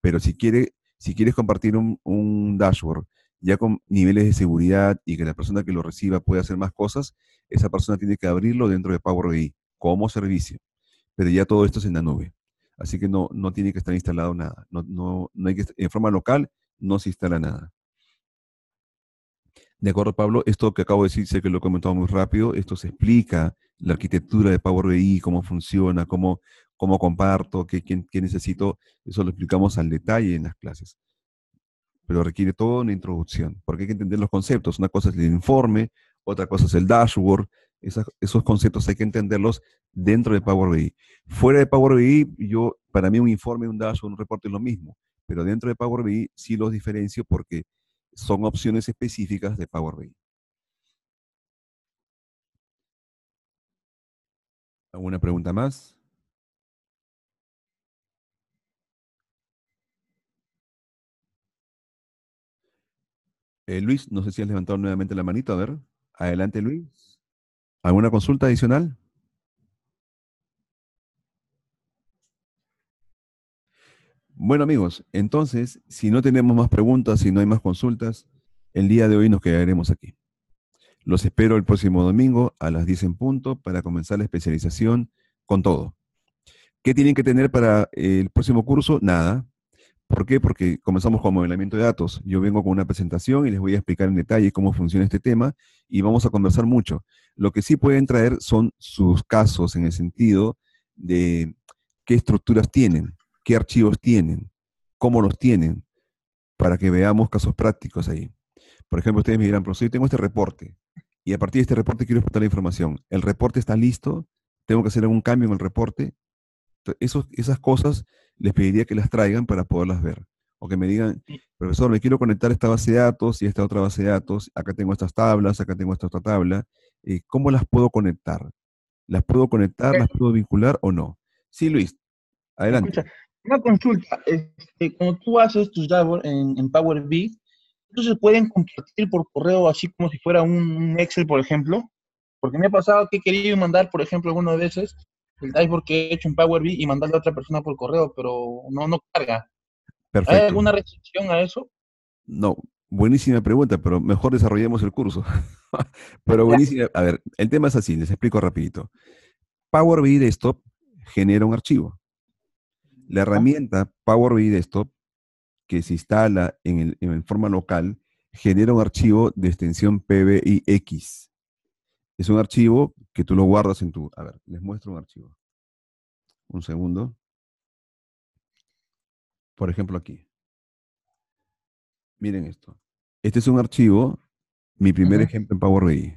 Pero si, quiere, si quieres compartir un dashboard ya con niveles de seguridad y que la persona que lo reciba pueda hacer más cosas, esa persona tiene que abrirlo dentro de Power BI como servicio. Pero ya todo esto es en la nube. Así que no, tiene que estar instalado nada. en forma local no se instala nada. De acuerdo, Pablo, esto que acabo de decir, sé que lo he comentado muy rápido, esto se explica, la arquitectura de Power BI, cómo funciona, cómo, comparto, qué, qué necesito, eso lo explicamos al detalle en las clases. Pero requiere toda una introducción, porque hay que entender los conceptos. Una cosa es el informe, otra cosa es el dashboard, esos conceptos hay que entenderlos dentro de Power BI. Fuera de Power BI, yo, para mí un informe, un dato, un reporte es lo mismo, pero dentro de Power BI sí los diferencio porque son opciones específicas de Power BI. ¿Alguna pregunta más? Eh, Luis, no sé si has levantado nuevamente la manita, a ver. Adelante, Luis. ¿Alguna consulta adicional? Bueno amigos, entonces, si no tenemos más preguntas, si no hay más consultas, el día de hoy nos quedaremos aquí. Los espero el próximo domingo a las 10 en punto para comenzar la especialización con todo. ¿Qué tienen que tener para el próximo curso? Nada. ¿Por qué? Porque comenzamos con modelamiento de datos. Yo vengo con una presentación y les voy a explicar en detalle cómo funciona este tema y vamos a conversar mucho. Lo que sí pueden traer son sus casos en el sentido de qué estructuras tienen, qué archivos tienen, cómo los tienen, para que veamos casos prácticos ahí. Por ejemplo, ustedes me dirán, profesor, yo tengo este reporte y a partir de este reporte quiero exportar la información. ¿El reporte está listo? ¿Tengo que hacer algún cambio en el reporte? esas cosas les pediría que las traigan para poderlas ver. O que me digan, profesor, le quiero conectar esta base de datos y esta otra base de datos. Acá tengo estas tablas, acá tengo esta otra tabla. Eh, ¿Cómo las puedo conectar? ¿Las puedo conectar, las puedo vincular o no? Sí, Luis, adelante. una consulta. Este, cuando tú haces tus dashboards en, en, Power BI, ¿entonces pueden compartir por correo así como si fuera un Excel, por ejemplo? Porque me ha pasado que he querido mandar, por ejemplo, algunas veces el dashboard que he hecho en Power BI y mandarle a otra persona por correo, pero no, no carga. ¿Hay alguna restricción a eso? No, buenísima pregunta, pero mejor desarrollemos el curso. pero buenísima. A ver, el tema es así, les explico rapidito. Power BI Desktop genera un archivo. La herramienta Power BI Desktop que se instala en, en forma local genera un archivo de extensión PBIX. Es un archivo que tú lo guardas en tu... A ver, les muestro un archivo. Un segundo. Por ejemplo, aquí. Miren esto. Este es un archivo, mi primer ejemplo en Power BI.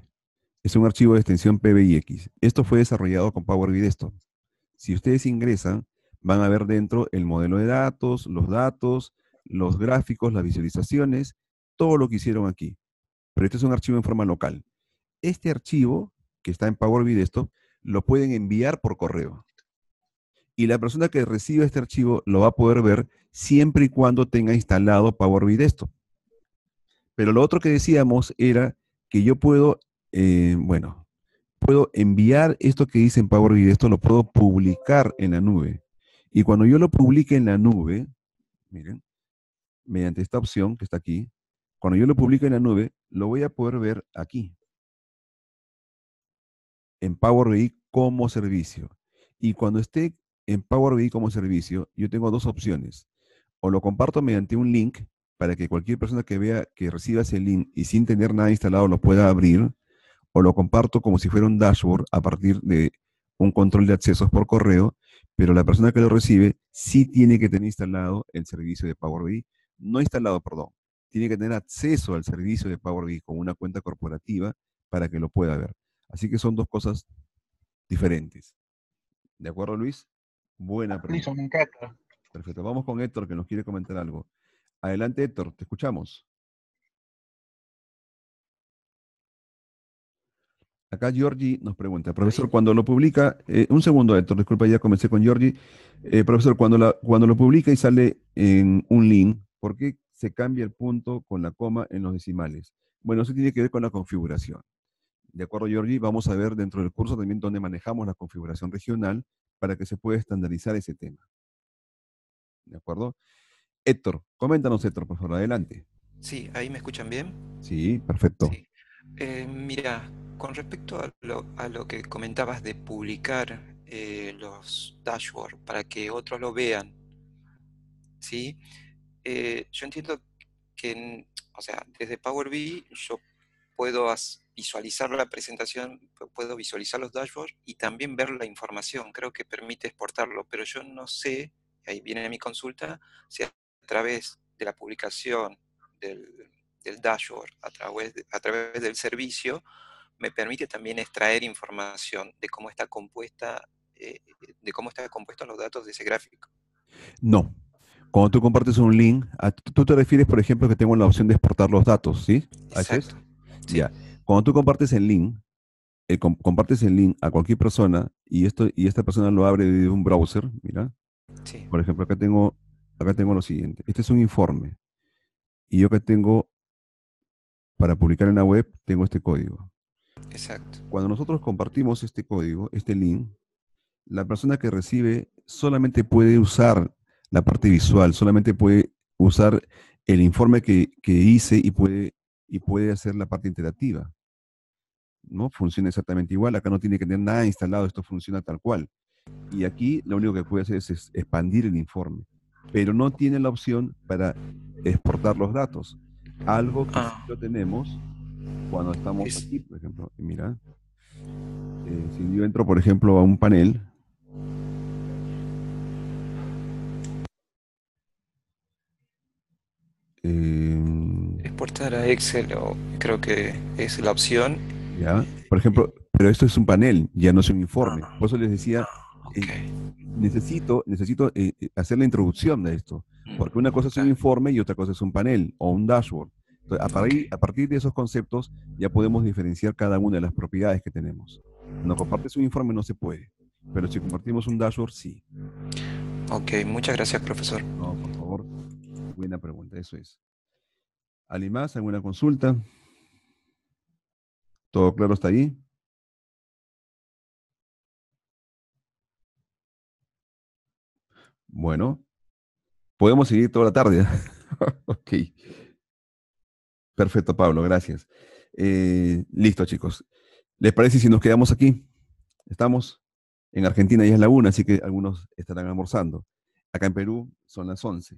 Es un archivo de extensión PBIX. Esto fue desarrollado con Power BI Desktop. Si ustedes ingresan, van a ver dentro el modelo de datos, los datos, los gráficos, las visualizaciones, todo lo que hicieron aquí. Pero este es un archivo en forma local este archivo que está en Power BI desktop lo pueden enviar por correo. Y la persona que reciba este archivo lo va a poder ver siempre y cuando tenga instalado Power BI desktop. Pero lo otro que decíamos era que yo puedo, eh, bueno, puedo enviar esto que dice en Power BI desktop, lo puedo publicar en la nube. Y cuando yo lo publique en la nube, miren, mediante esta opción que está aquí, cuando yo lo publique en la nube, lo voy a poder ver aquí en Power BI como servicio. Y cuando esté en Power BI como servicio, yo tengo dos opciones. O lo comparto mediante un link para que cualquier persona que vea que reciba ese link y sin tener nada instalado lo pueda abrir, o lo comparto como si fuera un dashboard a partir de un control de accesos por correo, pero la persona que lo recibe sí tiene que tener instalado el servicio de Power BI, no instalado, perdón, tiene que tener acceso al servicio de Power BI con una cuenta corporativa para que lo pueda ver. Así que son dos cosas diferentes. ¿De acuerdo, Luis? Buena pregunta. Perfecto. Vamos con Héctor, que nos quiere comentar algo. Adelante, Héctor, te escuchamos. Acá Giorgi nos pregunta, profesor, cuando lo publica, eh, un segundo, Héctor, disculpa, ya comencé con Giorgi. Eh, profesor, cuando, cuando lo publica y sale en un link, ¿por qué se cambia el punto con la coma en los decimales? Bueno, eso tiene que ver con la configuración. De acuerdo, Georgi. vamos a ver dentro del curso también dónde manejamos la configuración regional para que se pueda estandarizar ese tema. ¿De acuerdo? Héctor, coméntanos, Héctor, por favor, adelante. Sí, ahí me escuchan bien. Sí, perfecto. Eh, mira, con respecto a lo, que comentabas de publicar eh, los dashboards para que otros lo vean, ¿sí? Eh, yo entiendo que, o sea, desde Power BI yo puedo hacer visualizar la presentación, puedo visualizar los dashboards y también ver la información. Creo que permite exportarlo, pero yo no sé, ahí viene mi consulta, si a través de la publicación del, dashboard, a través, a través del servicio, me permite también extraer información de cómo está compuesta, eh, de cómo están compuesto los datos de ese gráfico. No. Cuando tú compartes un link, tú te refieres, por ejemplo, que tengo la opción de exportar los datos, ¿sí? Exacto. Sí cuando tú compartes el link, eh, compartes el link a cualquier persona y, esto, y esta persona lo abre desde un browser, mira. Sí. Por ejemplo, acá tengo, acá tengo lo siguiente. Este es un informe. Y yo acá tengo, para publicar en la web, tengo este código. Exacto. Cuando nosotros compartimos este código, este link, la persona que recibe solamente puede usar la parte visual, solamente puede usar el informe que, que hice y puede, y puede hacer la parte interactiva. ¿no? Funciona exactamente igual, acá no tiene que tener nada instalado, esto funciona tal cual. Y aquí lo único que puede hacer es, expandir el informe, pero no tiene la opción para exportar los datos, algo que ah. tenemos cuando estamos aquí, por ejemplo. Mira, eh, si yo entro, por ejemplo, a un panel, exportar a Excel creo que es la opción por ejemplo, pero esto es un panel, ya no es un informe. Por eso les decía, eh, necesito, necesito eh, eh, hacer la introducción de esto, mm, porque una cosa es un informe y otra cosa es un panel o un dashboard. a, partir, de esos conceptos ya podemos diferenciar cada una de las propiedades que tenemos. No compartes un informe no se puede, pero si compartimos un dashboard, sí. Ok, muchas gracias, profesor. No, por favor. Buena pregunta, eso es. ¿Alguien más? ¿Alguna consulta? ¿Todo claro está ahí? Bueno, podemos seguir toda la tarde. ok. Perfecto, Pablo, gracias. Eh, listo, chicos. ¿Les parece si nos quedamos aquí? Estamos en Argentina y es la una, así que algunos estarán almorzando. Acá en Perú son las once.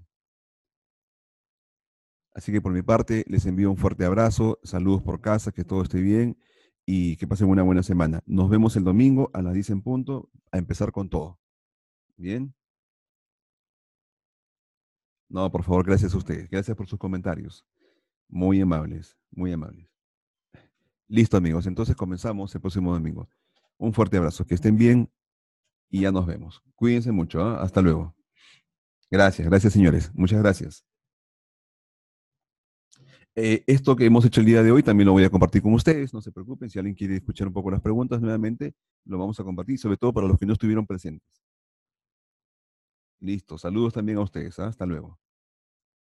Así que por mi parte les envío un fuerte abrazo, saludos por casa, que todo esté bien y que pasen una buena semana. Nos vemos el domingo a las 10 en punto a empezar con todo. ¿Bien? No, por favor, gracias a ustedes. Gracias por sus comentarios. Muy amables, muy amables. Listo, amigos. Entonces comenzamos el próximo domingo. Un fuerte abrazo. Que estén bien y ya nos vemos. Cuídense mucho. ¿ah? Hasta luego. Gracias, gracias, señores. Muchas gracias. Eh, esto que hemos hecho el día de hoy también lo voy a compartir con ustedes, no se preocupen, si alguien quiere escuchar un poco las preguntas nuevamente, lo vamos a compartir, sobre todo para los que no estuvieron presentes. Listo, saludos también a ustedes, ¿ah? hasta luego.